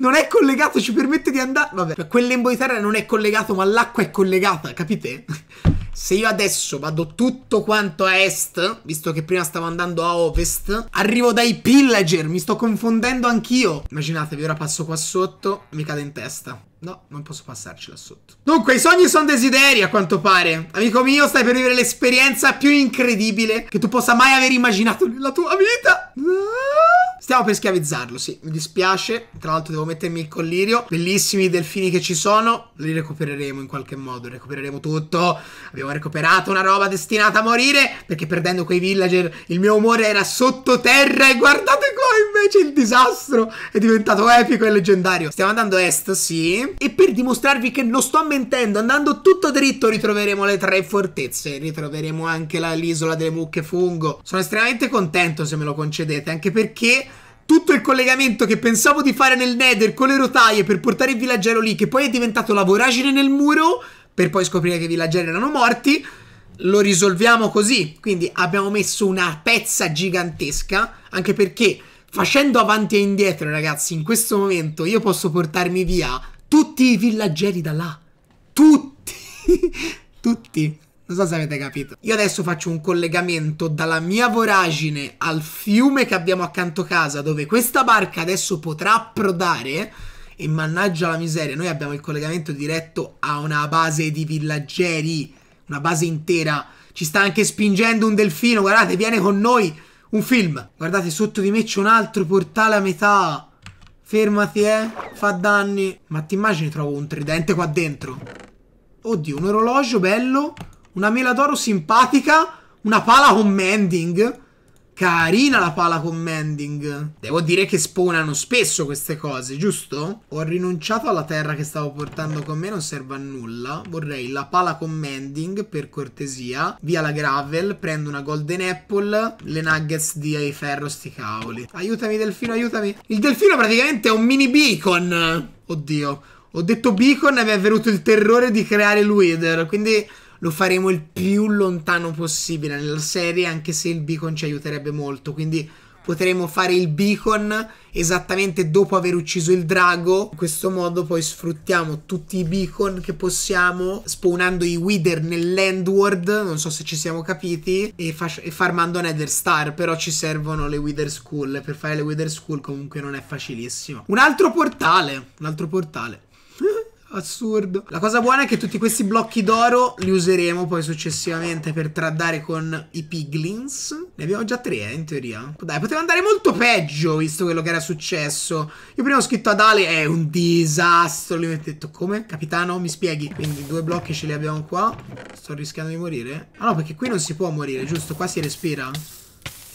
non è collegato, ci permette di andare. Vabbè, quel lembo di terra non è collegato, ma l'acqua è collegata, capite? Se io adesso vado tutto quanto a est, visto che prima stavo andando a ovest, arrivo dai pillager, mi sto confondendo anch'io. Immaginatevi, ora passo qua sotto, mi cade in testa. No, non posso passarci là sotto. Dunque, i sogni sono desideri, a quanto pare. Amico mio, stai per vivere l'esperienza più incredibile che tu possa mai aver immaginato nella tua vita. Ah! Stiamo per schiavizzarlo, sì. Mi dispiace. Tra l'altro devo mettermi il collirio. Bellissimi i delfini che ci sono. Li recupereremo in qualche modo. Recupereremo tutto. Abbiamo recuperato una roba destinata a morire. Perché perdendo quei villager il mio umore era sottoterra. E guardate qua invece il disastro. È diventato epico e leggendario. Stiamo andando a est, sì e per dimostrarvi che non sto mentendo, andando tutto dritto ritroveremo le tre fortezze, ritroveremo anche l'isola delle mucche fungo. Sono estremamente contento se me lo concedete, anche perché tutto il collegamento che pensavo di fare nel Nether con le rotaie per portare il villaggero lì, che poi è diventato la voragine nel muro, per poi scoprire che i villaggeri erano morti, lo risolviamo così. Quindi abbiamo messo una pezza gigantesca, anche perché facendo avanti e indietro, ragazzi, in questo momento io posso portarmi via tutti i villaggeri da là. Tutti. tutti. Non so se avete capito. Io adesso faccio un collegamento dalla mia voragine al fiume che abbiamo accanto casa, dove questa barca adesso potrà approdare. E mannaggia la miseria, noi abbiamo il collegamento diretto a una base di villaggeri, una base intera. Ci sta anche spingendo un delfino, guardate, viene con noi un film. Guardate, sotto di me c'è un altro portale a metà. Fermati, eh. Fa danni. Ma ti immagini trovo un tridente qua dentro? Oddio, un orologio bello. Una mela d'oro simpatica. Una pala con mending. Carina la pala commanding. Devo dire che spawnano spesso queste cose, giusto? Ho rinunciato alla terra che stavo portando con me, non serve a nulla. Vorrei la pala commanding, per cortesia. Via la gravel, prendo una golden apple, le nuggets di ferro, sti cavoli. Aiutami delfino, aiutami. Il delfino praticamente è un mini beacon. Oddio. Ho detto beacon e mi è venuto il terrore di creare il wither, quindi lo faremo il più lontano possibile nella serie, anche se il beacon ci aiuterebbe molto. Quindi potremo fare il beacon esattamente dopo aver ucciso il drago. In questo modo poi sfruttiamo tutti i beacon che possiamo, spawnando i wither nell'endward, non so se ci siamo capiti, e, e farmando nether star, però ci servono le wither school, per fare le wither school comunque non è facilissimo. Un altro portale, un altro portale. Assurdo. La cosa buona è che tutti questi blocchi d'oro li useremo poi successivamente per traddare con i piglins. Ne abbiamo già tre, eh, in teoria. Dai, poteva andare molto peggio, visto quello che era successo. Io prima ho scritto ad Ale, è un disastro. Lui mi ha detto, come? Capitano, mi spieghi? Quindi due blocchi ce li abbiamo qua. Sto rischiando di morire. Ah no, perché qui non si può morire, giusto? Qua si respira.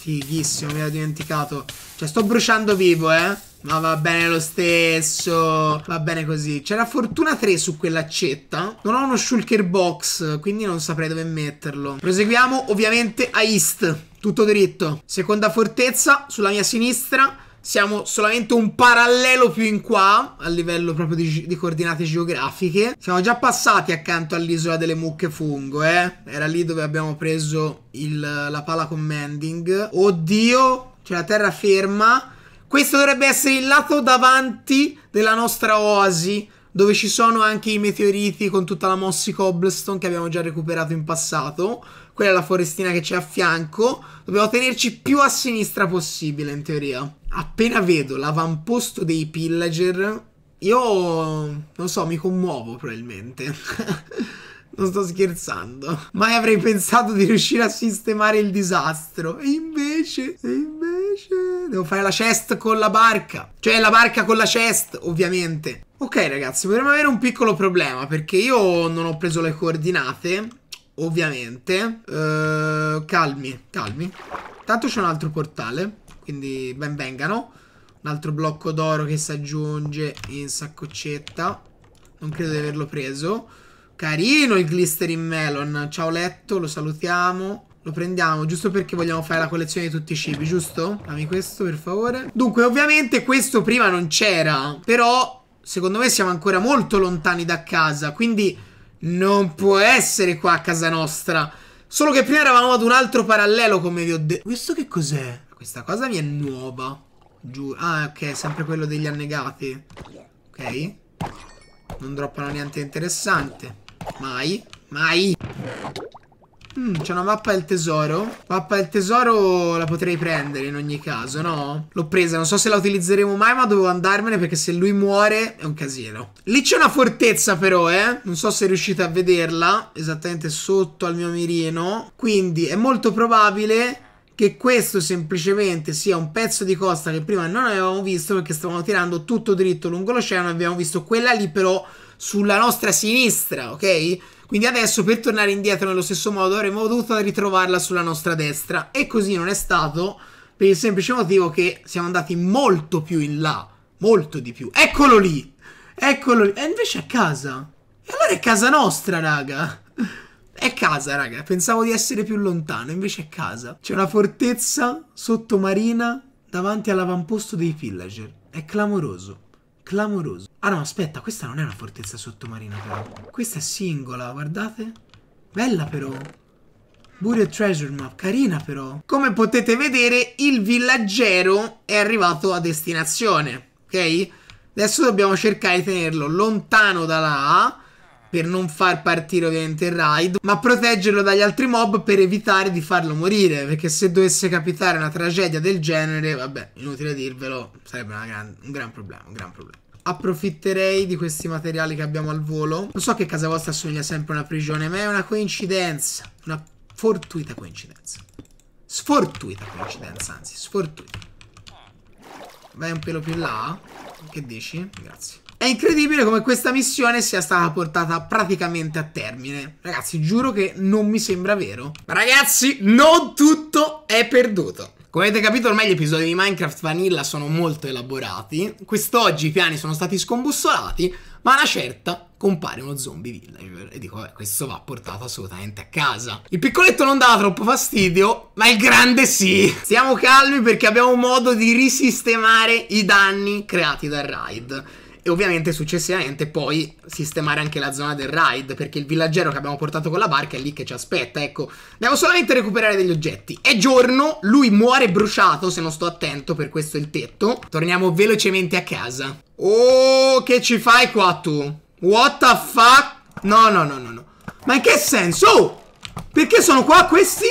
Fighissimo, mi ero dimenticato. Cioè, sto bruciando vivo, eh. Ma va bene lo stesso. Va bene così. C'era fortuna 3 su quell'accetta. Non ho uno shulker box, quindi non saprei dove metterlo. Proseguiamo ovviamente a East. Tutto dritto. Seconda fortezza sulla mia sinistra. Siamo solamente un parallelo più in qua, a livello proprio di, di coordinate geografiche. Siamo già passati accanto all'isola delle mucche fungo, eh. Era lì dove abbiamo preso il, la pala commanding. Oddio, c'è la terra ferma questo dovrebbe essere il lato davanti della nostra oasi, dove ci sono anche i meteoriti con tutta la mossi Cobblestone che abbiamo già recuperato in passato. Quella è la forestina che c'è a fianco. Dobbiamo tenerci più a sinistra possibile, in teoria. Appena vedo l'avamposto dei pillager, io, non so, mi commuovo probabilmente. Non sto scherzando. Mai avrei pensato di riuscire a sistemare il disastro. E invece, e invece... Devo fare la chest con la barca. Cioè la barca con la chest, ovviamente. Ok ragazzi, potremmo avere un piccolo problema perché io non ho preso le coordinate, ovviamente. Uh, calmi, calmi. Tanto c'è un altro portale, quindi ben vengano. Un altro blocco d'oro che si aggiunge in saccoccetta. Non credo di averlo preso. Carino il Glistering Melon. Ciao Letto, lo salutiamo. Lo prendiamo giusto perché vogliamo fare la collezione di tutti i cibi, giusto? Dammi questo per favore. Dunque, ovviamente questo prima non c'era, però secondo me siamo ancora molto lontani da casa, quindi non può essere qua a casa nostra. Solo che prima eravamo ad un altro parallelo, come vi ho detto. Questo che cos'è? Questa cosa mi è nuova. Giù. Ah, ok, sempre quello degli annegati. Ok. Non droppano niente interessante. Mai. Mai. Mm, c'è una mappa del tesoro. Mappa del tesoro la potrei prendere in ogni caso, no? L'ho presa, non so se la utilizzeremo mai, ma dovevo andarmene perché se lui muore è un casino. Lì c'è una fortezza però, eh? Non so se riuscite a vederla, esattamente sotto al mio mirino. Quindi è molto probabile che questo semplicemente sia un pezzo di costa che prima non avevamo visto perché stavamo tirando tutto dritto lungo l'oceano e abbiamo visto quella lì però sulla nostra sinistra, ok? Quindi adesso per tornare indietro nello stesso modo avremmo dovuto ritrovarla sulla nostra destra e così non è stato per il semplice motivo che siamo andati molto più in là, molto di più. Eccolo lì, eccolo lì, e invece è casa. E allora è casa nostra, raga. È casa, raga. Pensavo di essere più lontano, invece è casa. C'è una fortezza sottomarina davanti all'avamposto dei villager. È clamoroso clamoroso. Ah no, aspetta, questa non è una fortezza sottomarina però. Questa è singola, guardate. Bella però. Buried Treasure Map, carina però. Come potete vedere, il villaggero è arrivato a destinazione, ok? Adesso dobbiamo cercare di tenerlo lontano da là per non far partire ovviamente il raid, ma proteggerlo dagli altri mob per evitare di farlo morire, perché se dovesse capitare una tragedia del genere, vabbè, inutile dirvelo, sarebbe gran, un gran problema, un gran problema approfitterei di questi materiali che abbiamo al volo. Lo so che casa vostra sogna sempre una prigione, ma è una coincidenza. Una fortuita coincidenza. Sfortuita coincidenza, anzi, sfortuita. Vai un pelo più là. Che dici? Grazie. È incredibile come questa missione sia stata portata praticamente a termine. Ragazzi, giuro che non mi sembra vero. Ragazzi, non tutto è perduto. Come avete capito ormai gli episodi di Minecraft Vanilla sono molto elaborati, quest'oggi i piani sono stati scombussolati, ma una certa compare uno zombie villager e dico vabbè questo va portato assolutamente a casa il piccoletto non dava troppo fastidio ma il grande sì stiamo calmi perché abbiamo modo di risistemare i danni creati dal raid e ovviamente successivamente poi sistemare anche la zona del ride perché il villaggero che abbiamo portato con la barca è lì che ci aspetta ecco devo solamente recuperare degli oggetti è giorno lui muore bruciato se non sto attento per questo il tetto torniamo velocemente a casa oh che ci fai qua tu what the fuck no no no no no ma in che senso oh! perché sono qua questi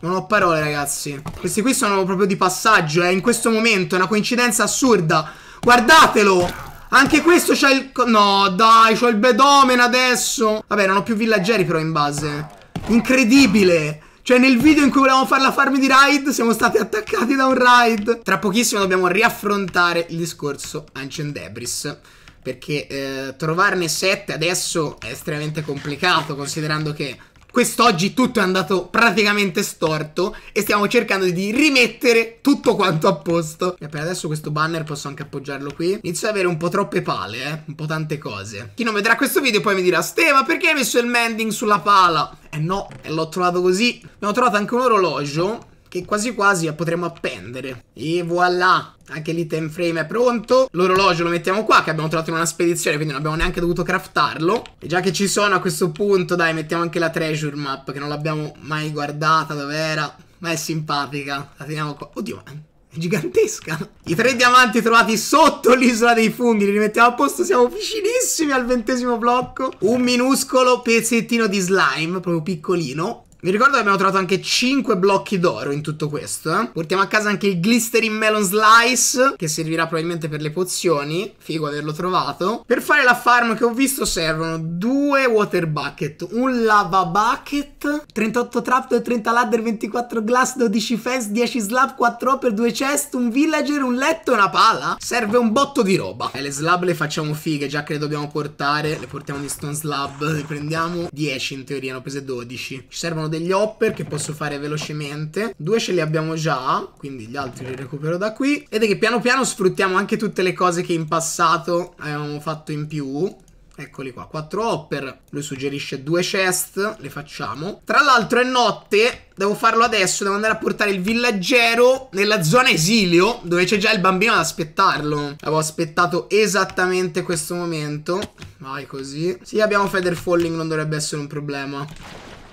non ho parole ragazzi Questi qui sono proprio di passaggio È eh. in questo momento è una coincidenza assurda Guardatelo! Anche questo c'ha il... No, dai, c'ho il bedomen adesso. Vabbè, non ho più villaggeri però in base. Incredibile. Cioè, nel video in cui volevamo fare la farm di raid, siamo stati attaccati da un raid. Tra pochissimo dobbiamo riaffrontare il discorso Ancient Debris. Perché eh, trovarne 7 adesso è estremamente complicato, considerando che quest'oggi tutto è andato praticamente storto e stiamo cercando di rimettere tutto quanto a posto. E per adesso questo banner posso anche appoggiarlo qui. Inizio ad avere un po' troppe pale, eh, un po' tante cose. Chi non vedrà questo video poi mi dirà Ste, perché hai messo il mending sulla pala? Eh no, l'ho trovato così. Abbiamo trovato anche un orologio che quasi quasi potremo appendere. E voilà! Anche l'item frame è pronto. L'orologio lo mettiamo qua, che abbiamo trovato in una spedizione, quindi non abbiamo neanche dovuto craftarlo. E già che ci sono a questo punto, dai, mettiamo anche la treasure map, che non l'abbiamo mai guardata, dov'era? Ma è simpatica. La teniamo qua. Oddio, ma è gigantesca. I tre diamanti trovati sotto l'isola dei funghi, li rimettiamo a posto, siamo vicinissimi al ventesimo blocco. Un minuscolo pezzettino di slime, proprio piccolino. Vi ricordo che abbiamo trovato anche 5 blocchi d'oro in tutto questo, eh? Portiamo a casa anche il Glistering Melon Slice, che servirà probabilmente per le pozioni. Figo averlo trovato. Per fare la farm che ho visto servono due water bucket, un lava bucket, 38 trap, 30 ladder, 24 glass, 12 fence, 10 slab, 4 hopper, 2 chest, un villager, un letto e una pala. Serve un botto di roba. E eh, le slab le facciamo fighe, già che le dobbiamo portare. Le portiamo di stone slab, le prendiamo 10 in teoria, ne ho prese 12. Ci servono degli hopper che posso fare velocemente. Due ce li abbiamo già, quindi gli altri li recupero da qui. Vedete che piano piano sfruttiamo anche tutte le cose che in passato avevamo fatto in più. Eccoli qua, quattro hopper, lui suggerisce due chest, le facciamo. Tra l'altro è notte, devo farlo adesso, devo andare a portare il villaggero nella zona esilio, dove c'è già il bambino ad aspettarlo. Avevo aspettato esattamente questo momento. Vai così. Sì, abbiamo Feather Falling, non dovrebbe essere un problema.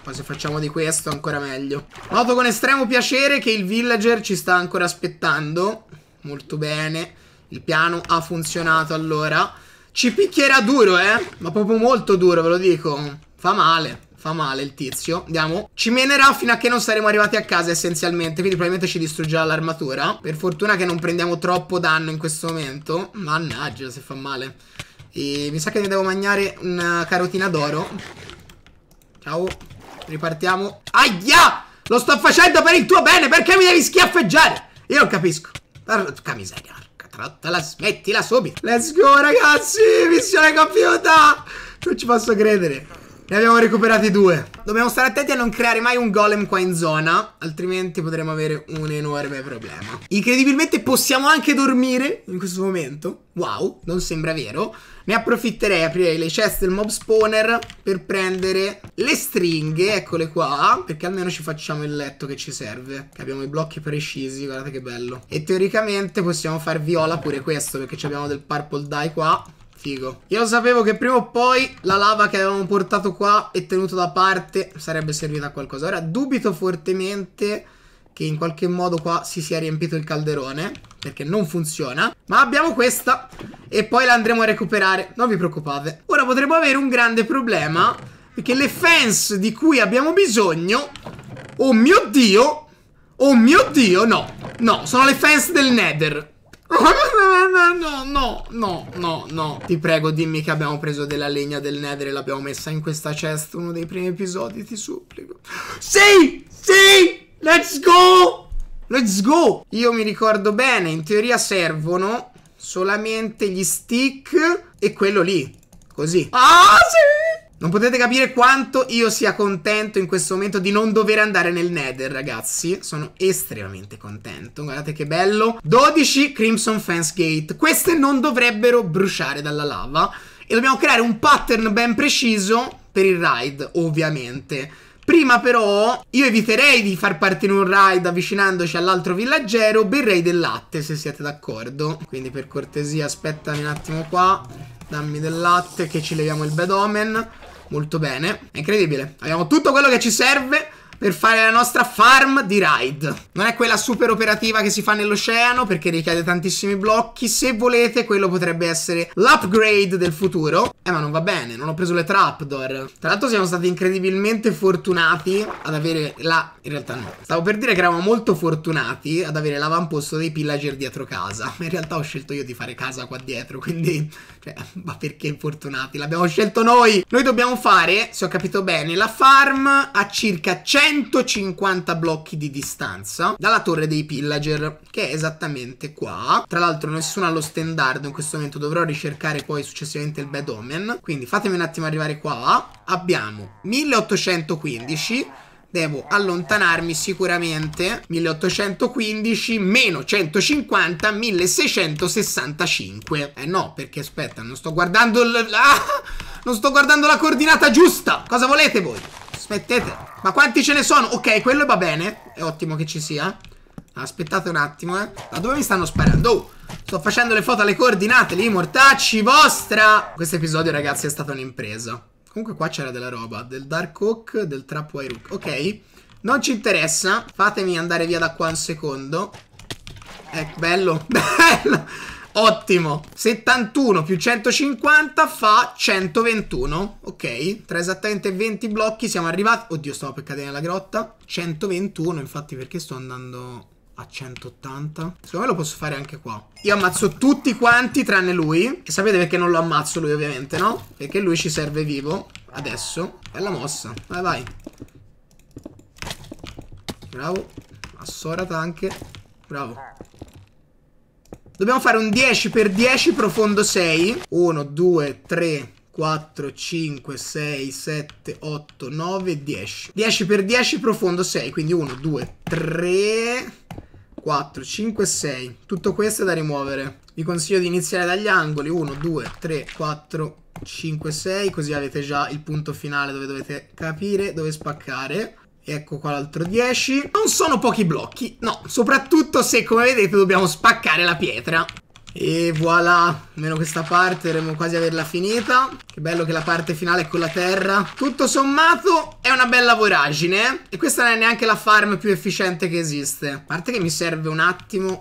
Poi se facciamo di questo ancora meglio. Noto con estremo piacere che il villager ci sta ancora aspettando. Molto bene. Il piano ha funzionato allora. Ci picchierà duro, eh. Ma proprio molto duro, ve lo dico. Fa male. Fa male il tizio. Andiamo. Ci menerà fino a che non saremo arrivati a casa essenzialmente. Quindi probabilmente ci distruggerà l'armatura. Per fortuna che non prendiamo troppo danno in questo momento. Mannaggia se fa male. E mi sa che ne devo mangiare una carotina d'oro. Ciao. Ripartiamo. Aia! Lo sto facendo per il tuo bene, perché mi devi schiaffeggiare? Io non capisco. Porca miseria, porca trottala, smettila subito. Let's go, ragazzi! Missione compiuta! Non ci posso credere. Ne abbiamo recuperati due. Dobbiamo stare attenti a non creare mai un golem qua in zona, altrimenti potremo avere un enorme problema. Incredibilmente possiamo anche dormire in questo momento. Wow, non sembra vero. Ne approfitterei, aprirei le chest del mob spawner per prendere le stringhe, eccole qua, perché almeno ci facciamo il letto che ci serve. Che abbiamo i blocchi precisi, guardate che bello. E teoricamente possiamo far viola pure questo, perché abbiamo del purple dye qua figo. Io sapevo che prima o poi la lava che avevamo portato qua e tenuto da parte sarebbe servita a qualcosa. Ora dubito fortemente che in qualche modo qua si sia riempito il calderone perché non funziona ma abbiamo questa e poi la andremo a recuperare non vi preoccupate ora potremmo avere un grande problema perché le fence di cui abbiamo bisogno oh mio dio oh mio dio no no sono le fence del nether No, no, no, no, no. Ti prego, dimmi che abbiamo preso della legna del Nether e l'abbiamo messa in questa chest. Uno dei primi episodi, ti supplico. Sì, sì, let's go. Let's go. Io mi ricordo bene, in teoria servono solamente gli stick e quello lì. Così. Ah, sì. Non potete capire quanto io sia contento in questo momento di non dover andare nel Nether, ragazzi. Sono estremamente contento. Guardate che bello. 12 Crimson Fence Gate. Queste non dovrebbero bruciare dalla lava. E dobbiamo creare un pattern ben preciso per il ride, ovviamente. Prima però io eviterei di far partire un ride avvicinandoci all'altro villaggero, berrei del latte se siete d'accordo. Quindi per cortesia aspettami un attimo qua. Dammi del latte che ci leviamo il bad omen. Molto bene. È incredibile. Abbiamo tutto quello che ci serve per fare la nostra farm di raid. Non è quella super operativa che si fa nell'oceano perché richiede tantissimi blocchi. Se volete, quello potrebbe essere l'upgrade del futuro. Eh, ma non va bene, non ho preso le trapdoor. Tra l'altro siamo stati incredibilmente fortunati ad avere la... In realtà no. Stavo per dire che eravamo molto fortunati ad avere l'avamposto dei pillager dietro casa. Ma in realtà ho scelto io di fare casa qua dietro, quindi... Cioè, ma perché infortunati? L'abbiamo scelto noi! Noi dobbiamo fare, se ho capito bene, la farm a circa 150 blocchi di distanza dalla torre dei pillager, che è esattamente qua. Tra l'altro nessuno ha lo standard in questo momento, dovrò ricercare poi successivamente il bad omen. Quindi fatemi un attimo arrivare qua. Abbiamo 1815 devo allontanarmi sicuramente 1815 meno 150 1665 eh no perché aspetta non sto guardando la... ah, non sto guardando la coordinata giusta cosa volete voi Smettete ma quanti ce ne sono ok quello va bene è ottimo che ci sia aspettate un attimo eh da dove mi stanno sparando oh Sto facendo le foto alle coordinate lì, mortacci vostra! Questo episodio, ragazzi, è stata un'impresa. Comunque qua c'era della roba. Del Dark Oak, del Trapwire Rook. Ok. Non ci interessa. Fatemi andare via da qua un secondo. Ecco, bello. Bello. Ottimo. 71 più 150 fa 121. Ok. Tra esattamente 20 blocchi siamo arrivati. Oddio, stavo per cadere nella grotta. 121, infatti, perché sto andando a 180. Secondo me lo posso fare anche qua. Io ammazzo tutti quanti tranne lui. E sapete perché non lo ammazzo lui ovviamente, no? Perché lui ci serve vivo. Adesso. Bella mossa. Vai, vai. Bravo. Assorata anche. Bravo. Dobbiamo fare un 10 per 10 profondo 6. 1, 2, 3, 4, 5, 6, 7, 8, 9, 10. 10 per 10 profondo 6, quindi 1, 2, 3... 4, 5 6. Tutto questo è da rimuovere. Vi consiglio di iniziare dagli angoli, 1, 2, 3, 4, 5, 6, così avete già il punto finale dove dovete capire dove spaccare. Ecco qua l'altro 10. Non sono pochi blocchi, no, soprattutto se come vedete dobbiamo spaccare la pietra. E voilà, meno questa parte, dovremmo quasi averla finita. Che bello che la parte finale è con la terra. Tutto sommato è una bella voragine. Eh. E questa non è neanche la farm più efficiente che esiste. A parte che mi serve un attimo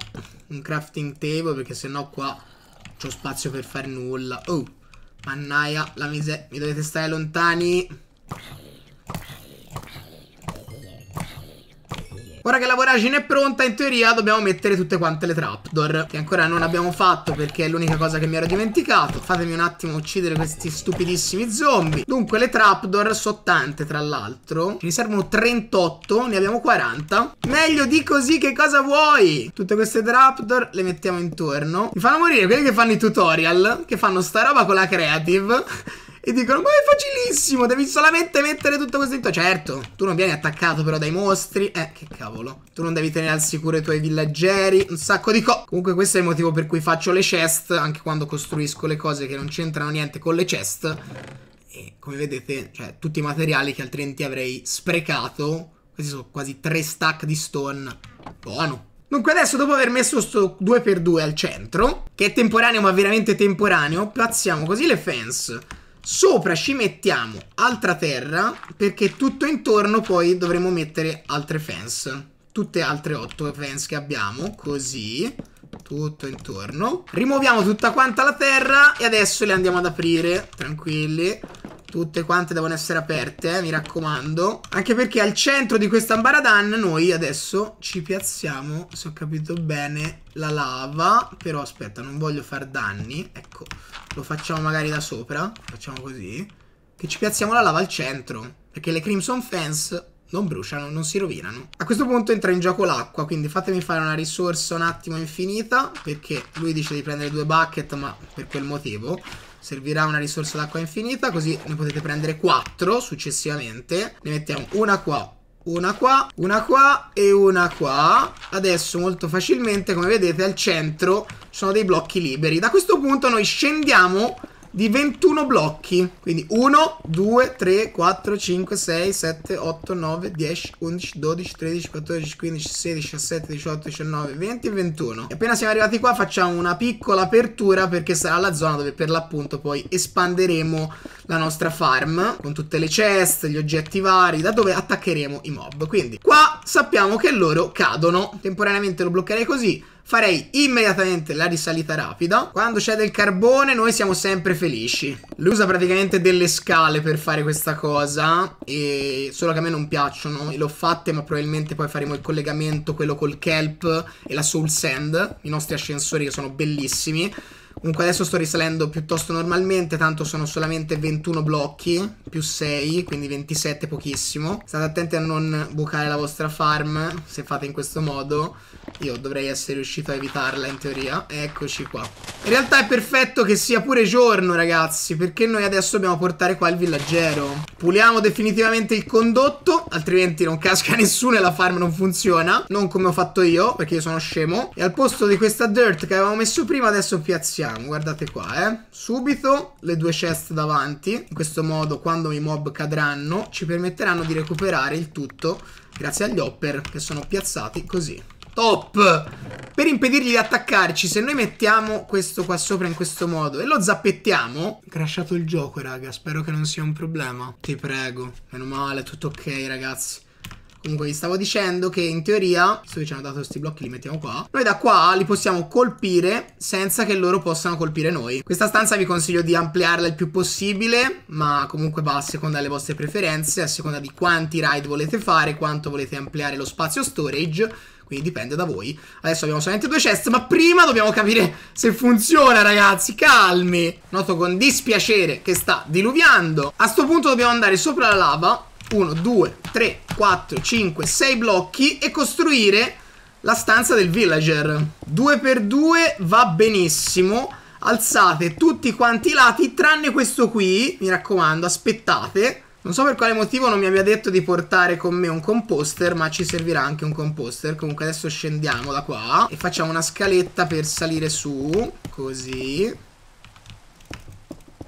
un crafting table, perché sennò qua c'ho spazio per fare nulla. Oh, mannaia, la miseria. Mi dovete stare lontani. Ora che la voragine è pronta, in teoria dobbiamo mettere tutte quante le trapdoor, che ancora non abbiamo fatto perché è l'unica cosa che mi ero dimenticato. Fatemi un attimo uccidere questi stupidissimi zombie. Dunque, le trapdoor sono tante, tra l'altro. Ce ne servono 38, ne abbiamo 40. Meglio di così, che cosa vuoi? Tutte queste trapdoor le mettiamo intorno. Mi fanno morire quelli che fanno i tutorial, che fanno sta roba con la creative. E dicono ma è facilissimo Devi solamente mettere tutto questo in to Certo tu non vieni attaccato però dai mostri Eh che cavolo Tu non devi tenere al sicuro i tuoi villaggeri Un sacco di co Comunque questo è il motivo per cui faccio le chest Anche quando costruisco le cose che non c'entrano niente con le chest E come vedete cioè tutti i materiali che altrimenti avrei sprecato Questi sono quasi tre stack di stone Buono Dunque adesso dopo aver messo sto 2x2 al centro Che è temporaneo ma veramente temporaneo Piazziamo così le fence Sopra ci mettiamo altra terra perché tutto intorno poi dovremo mettere altre fence. Tutte altre otto fence che abbiamo, così, tutto intorno. Rimuoviamo tutta quanta la terra e adesso le andiamo ad aprire, tranquilli. Tutte quante devono essere aperte, eh, mi raccomando. Anche perché al centro di questa ambaradan noi adesso ci piazziamo, se ho capito bene, la lava. Però aspetta, non voglio far danni. Ecco, lo facciamo magari da sopra. Facciamo così. Che ci piazziamo la lava al centro. Perché le Crimson Fence non bruciano, non si rovinano. A questo punto entra in gioco l'acqua, quindi fatemi fare una risorsa un attimo infinita. Perché lui dice di prendere due bucket, ma per quel motivo... Servirà una risorsa d'acqua infinita Così ne potete prendere 4 successivamente Ne mettiamo una qua una qua, una qua e una qua. Adesso molto facilmente, come vedete, al centro sono dei blocchi liberi. Da questo punto noi scendiamo di 21 blocchi. Quindi 1, 2, 3, 4, 5, 6, 7, 8, 9, 10, 11, 12, 13, 14, 15, 16, 17, 18, 19, 20 e 21. E appena siamo arrivati qua facciamo una piccola apertura perché sarà la zona dove per l'appunto poi espanderemo la nostra farm con tutte le chest, gli oggetti vari, da dove attaccheremo i mob. Quindi qua sappiamo che loro cadono, temporaneamente lo bloccherei così, farei immediatamente la risalita rapida. Quando c'è del carbone noi siamo sempre felici. Lui usa praticamente delle scale per fare questa cosa, e... solo che a me non piacciono. E L'ho fatte ma probabilmente poi faremo il collegamento, quello col kelp e la soul sand, i nostri ascensori che sono bellissimi. Comunque adesso sto risalendo piuttosto normalmente, tanto sono solamente 21 blocchi, più 6, quindi 27 pochissimo. State attenti a non bucare la vostra farm, se fate in questo modo. Io dovrei essere riuscito a evitarla in teoria. Eccoci qua. In realtà è perfetto che sia pure giorno, ragazzi, perché noi adesso dobbiamo portare qua il villaggero. Puliamo definitivamente il condotto, altrimenti non casca nessuno e la farm non funziona. Non come ho fatto io, perché io sono scemo. E al posto di questa dirt che avevamo messo prima, adesso piazziamo abbiamo, guardate qua, eh. Subito le due chest davanti, in questo modo quando i mob cadranno ci permetteranno di recuperare il tutto grazie agli hopper che sono piazzati così. Top! Per impedirgli di attaccarci, se noi mettiamo questo qua sopra in questo modo e lo zappettiamo... Crashato il gioco, raga, spero che non sia un problema. Ti prego. Meno male, tutto ok, ragazzi. Comunque vi stavo dicendo che in teoria, visto che ci hanno dato questi blocchi li mettiamo qua, noi da qua li possiamo colpire senza che loro possano colpire noi. Questa stanza vi consiglio di ampliarla il più possibile, ma comunque va a seconda delle vostre preferenze, a seconda di quanti ride volete fare, quanto volete ampliare lo spazio storage quindi dipende da voi. Adesso abbiamo solamente due chest, ma prima dobbiamo capire se funziona, ragazzi, calmi. Noto con dispiacere che sta diluviando. A questo punto dobbiamo andare sopra la lava 1, 2, 3, 4, 5, 6 blocchi e costruire la stanza del villager. 2 per 2 va benissimo. Alzate tutti quanti i lati tranne questo qui, mi raccomando, aspettate. Non so per quale motivo non mi abbia detto di portare con me un composter, ma ci servirà anche un composter. Comunque adesso scendiamo da qua e facciamo una scaletta per salire su, così.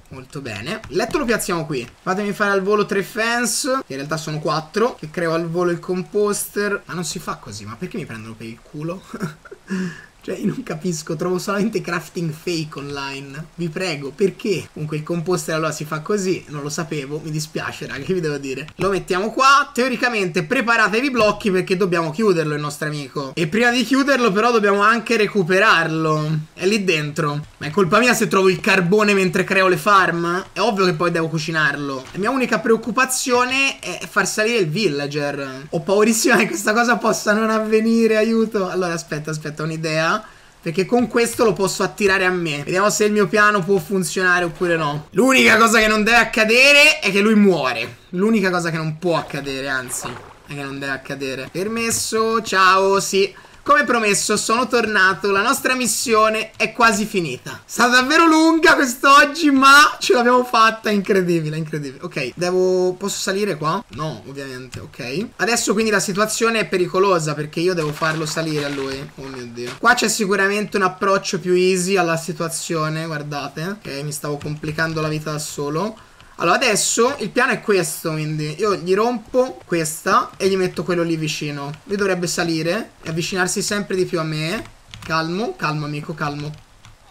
Molto bene. letto lo piazziamo qui. Fatemi fare al volo tre fence. Che in realtà sono quattro. Che creo al volo il composter. Ma non si fa così. Ma perché mi prendono per il culo? Cioè, io non capisco, trovo solamente crafting fake online. Vi prego, perché? Comunque il composter allora si fa così, non lo sapevo, mi dispiace raga, che vi devo dire. Lo mettiamo qua, teoricamente preparatevi i blocchi perché dobbiamo chiuderlo il nostro amico. E prima di chiuderlo però dobbiamo anche recuperarlo. È lì dentro. Ma è colpa mia se trovo il carbone mentre creo le farm? È ovvio che poi devo cucinarlo. La mia unica preoccupazione è far salire il villager. Ho paurissima che questa cosa possa non avvenire, aiuto. Allora aspetta, aspetta, un'idea. Perché con questo lo posso attirare a me Vediamo se il mio piano può funzionare oppure no L'unica cosa che non deve accadere è che lui muore L'unica cosa che non può accadere, anzi È che non deve accadere Permesso, ciao, sì come promesso sono tornato, la nostra missione è quasi finita. Sta davvero lunga quest'oggi, ma ce l'abbiamo fatta, incredibile, incredibile. Ok, devo... posso salire qua? No, ovviamente, ok. Adesso quindi la situazione è pericolosa perché io devo farlo salire a lui. Oh mio Dio. Qua c'è sicuramente un approccio più easy alla situazione, guardate. Ok, mi stavo complicando la vita da solo. Allora adesso il piano è questo quindi Io gli rompo questa e gli metto quello lì vicino Lui dovrebbe salire e avvicinarsi sempre di più a me Calmo, calmo amico, calmo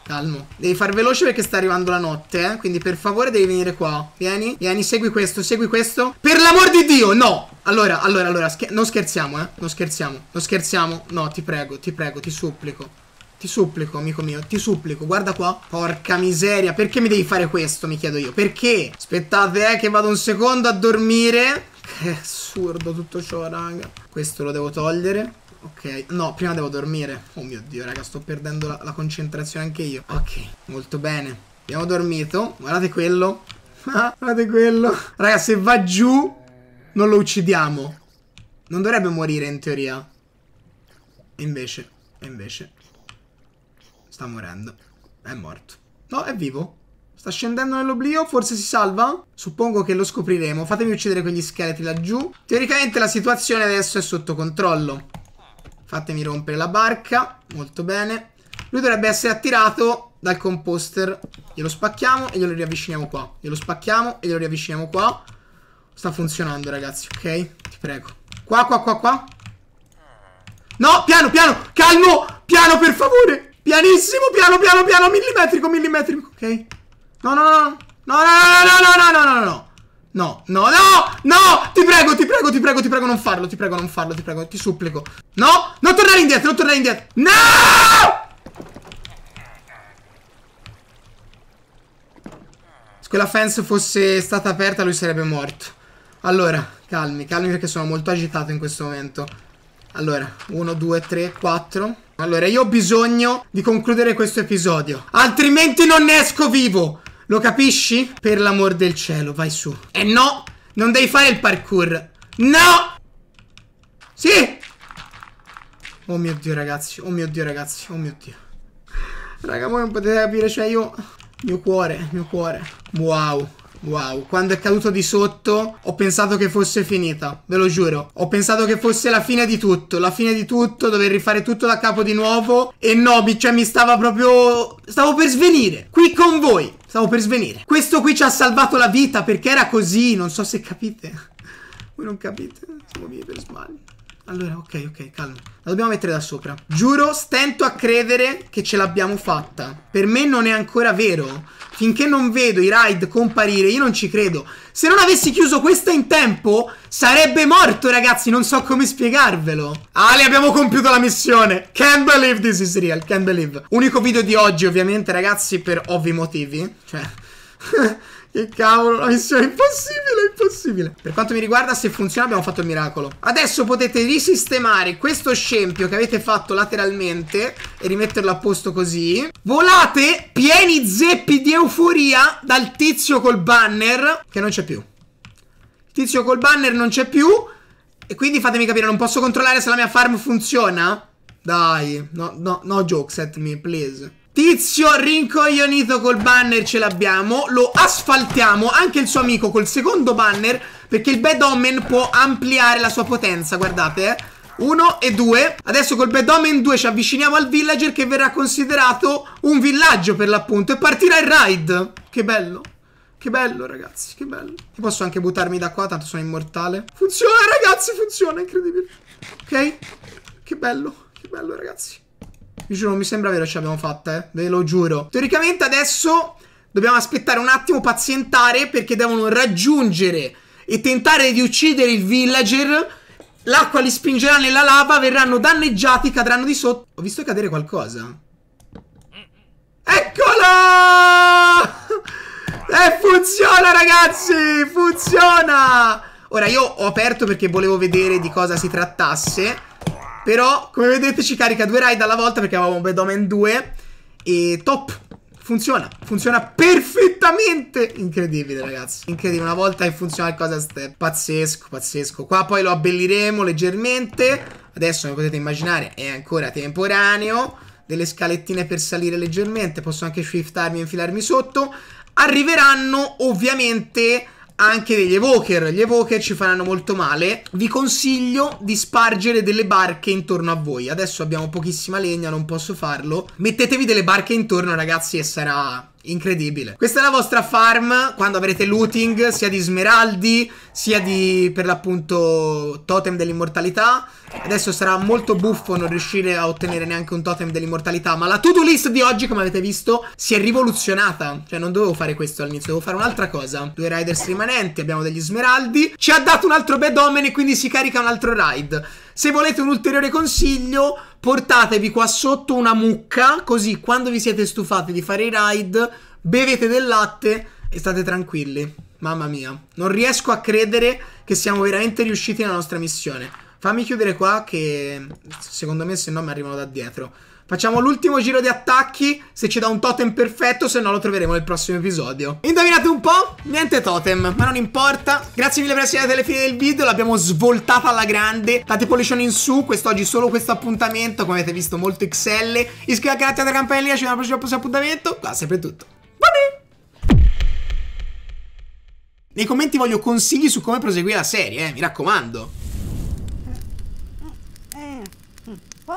Calmo Devi far veloce perché sta arrivando la notte eh? Quindi per favore devi venire qua Vieni, vieni, segui questo, segui questo Per l'amor di Dio, no Allora, allora, allora, scher non scherziamo eh Non scherziamo, non scherziamo No, ti prego, ti prego, ti supplico ti supplico, amico mio, ti supplico, guarda qua. Porca miseria, perché mi devi fare questo, mi chiedo io. Perché? Aspettate, eh, che vado un secondo a dormire. Che assurdo tutto ciò, raga. Questo lo devo togliere. Ok, no, prima devo dormire. Oh mio Dio, raga, sto perdendo la, la concentrazione anche io. Ok, molto bene. Abbiamo dormito. Guardate quello. Guardate quello. Raga, se va giù, non lo uccidiamo. Non dovrebbe morire in teoria. Invece, invece. Sta morendo. È morto. No, è vivo. Sta scendendo nell'oblio, forse si salva? Suppongo che lo scopriremo. Fatemi uccidere quegli scheletri laggiù. Teoricamente la situazione adesso è sotto controllo. Fatemi rompere la barca. Molto bene. Lui dovrebbe essere attirato dal composter. Glielo spacchiamo e glielo riavviciniamo qua. Glielo spacchiamo e glielo riavviciniamo qua. Sta funzionando, ragazzi, ok? Ti prego. Qua, qua, qua, qua. No, piano, piano. Calmo. Piano, per favore. Pianissimo, piano, piano, piano, millimetrico, millimetrico, ok? No, no, no, no, no, no, no, no, no, no, no, no. No, no, no, ti prego, ti prego, ti prego, ti prego, non farlo, ti prego, non farlo, ti prego, ti supplico. No, non tornare indietro, non tornare indietro. No! Se quella fence fosse stata aperta lui sarebbe morto. Allora, calmi, calmi perché sono molto agitato in questo momento. Allora, 1, 2, 3, 4. Allora, io ho bisogno di concludere questo episodio. Altrimenti non ne esco vivo. Lo capisci? Per l'amor del cielo, vai su. E eh no, non devi fare il parkour. No! Sì! Oh mio Dio, ragazzi. Oh mio Dio, ragazzi. Oh mio Dio. Raga, voi non potete capire, cioè io... Mio cuore, mio cuore. Wow. Wow, quando è caduto di sotto ho pensato che fosse finita, ve lo giuro. Ho pensato che fosse la fine di tutto, la fine di tutto, dover rifare tutto da capo di nuovo. E no, cioè mi stava proprio... stavo per svenire. Qui con voi, stavo per svenire. Questo qui ci ha salvato la vita perché era così, non so se capite. Voi non capite, siamo vivi per sbaglio. Allora, ok, ok, calma. La dobbiamo mettere da sopra. Giuro, stento a credere che ce l'abbiamo fatta. Per me non è ancora vero. Finché non vedo i raid comparire, io non ci credo. Se non avessi chiuso questa in tempo, sarebbe morto, ragazzi. Non so come spiegarvelo. Ali, abbiamo compiuto la missione. Can't believe this is real. Can't believe. Unico video di oggi, ovviamente, ragazzi, per ovvi motivi. Cioè... Che cavolo, una missione impossibile, è impossibile. Per quanto mi riguarda, se funziona abbiamo fatto il miracolo. Adesso potete risistemare questo scempio che avete fatto lateralmente e rimetterlo a posto così. Volate pieni zeppi di euforia dal tizio col banner che non c'è più. Il tizio col banner non c'è più e quindi fatemi capire, non posso controllare se la mia farm funziona? Dai, no, no, no joke set me, please. Tizio rincoglionito col banner ce l'abbiamo Lo asfaltiamo Anche il suo amico col secondo banner Perché il Bad Omen può ampliare la sua potenza Guardate eh 1 e due Adesso col Bad Omen 2 ci avviciniamo al villager Che verrà considerato un villaggio per l'appunto E partirà il raid Che bello che bello ragazzi, che bello Io Posso anche buttarmi da qua, tanto sono immortale Funziona ragazzi, funziona, incredibile Ok? Che bello, che bello ragazzi giuro, non mi sembra vero ce l'abbiamo fatta, eh. Ve lo giuro. Teoricamente adesso dobbiamo aspettare un attimo, pazientare, perché devono raggiungere e tentare di uccidere il villager. L'acqua li spingerà nella lava, verranno danneggiati, cadranno di sotto. Ho visto cadere qualcosa. Eccolo! E funziona, ragazzi! Funziona! Ora, io ho aperto perché volevo vedere di cosa si trattasse. Però, come vedete, ci carica due raid alla volta perché avevamo Bedomen 2 e top! Funziona, funziona perfettamente Incredibile ragazzi Incredibile, una volta che funziona il cosa step Pazzesco, pazzesco Qua poi lo abbelliremo leggermente Adesso come potete immaginare è ancora temporaneo Delle scalettine per salire leggermente Posso anche shiftarmi e infilarmi sotto Arriveranno ovviamente anche degli evoker. Gli evoker ci faranno molto male. Vi consiglio di spargere delle barche intorno a voi. Adesso abbiamo pochissima legna, non posso farlo. Mettetevi delle barche intorno, ragazzi, e sarà incredibile. Questa è la vostra farm quando avrete looting sia di smeraldi sia di per l'appunto totem dell'immortalità. Adesso sarà molto buffo non riuscire a ottenere neanche un totem dell'immortalità, ma la to-do list di oggi, come avete visto, si è rivoluzionata. Cioè non dovevo fare questo all'inizio, dovevo fare un'altra cosa. Due riders rimanenti, abbiamo degli smeraldi. Ci ha dato un altro bad omen e quindi si carica un altro ride. Se volete un ulteriore consiglio, portatevi qua sotto una mucca, così quando vi siete stufati di fare i ride, bevete del latte e state tranquilli. Mamma mia, non riesco a credere che siamo veramente riusciti nella nostra missione. Fammi chiudere qua che secondo me se no mi arrivano da dietro. Facciamo l'ultimo giro di attacchi. Se ci dà un totem perfetto, se no lo troveremo nel prossimo episodio. Indovinate un po'? Niente totem, ma non importa. Grazie mille per essere arrivati alla fine del video. L'abbiamo svoltata alla grande. Tante pollution in su. Quest'oggi solo questo appuntamento. Come avete visto, molto XL. Iscrivetevi al canale, la campanella. Ci vediamo al prossimo appuntamento. Qua sempre tutto. Bye! Nei commenti voglio consigli su come proseguire la serie, eh, mi raccomando. 어?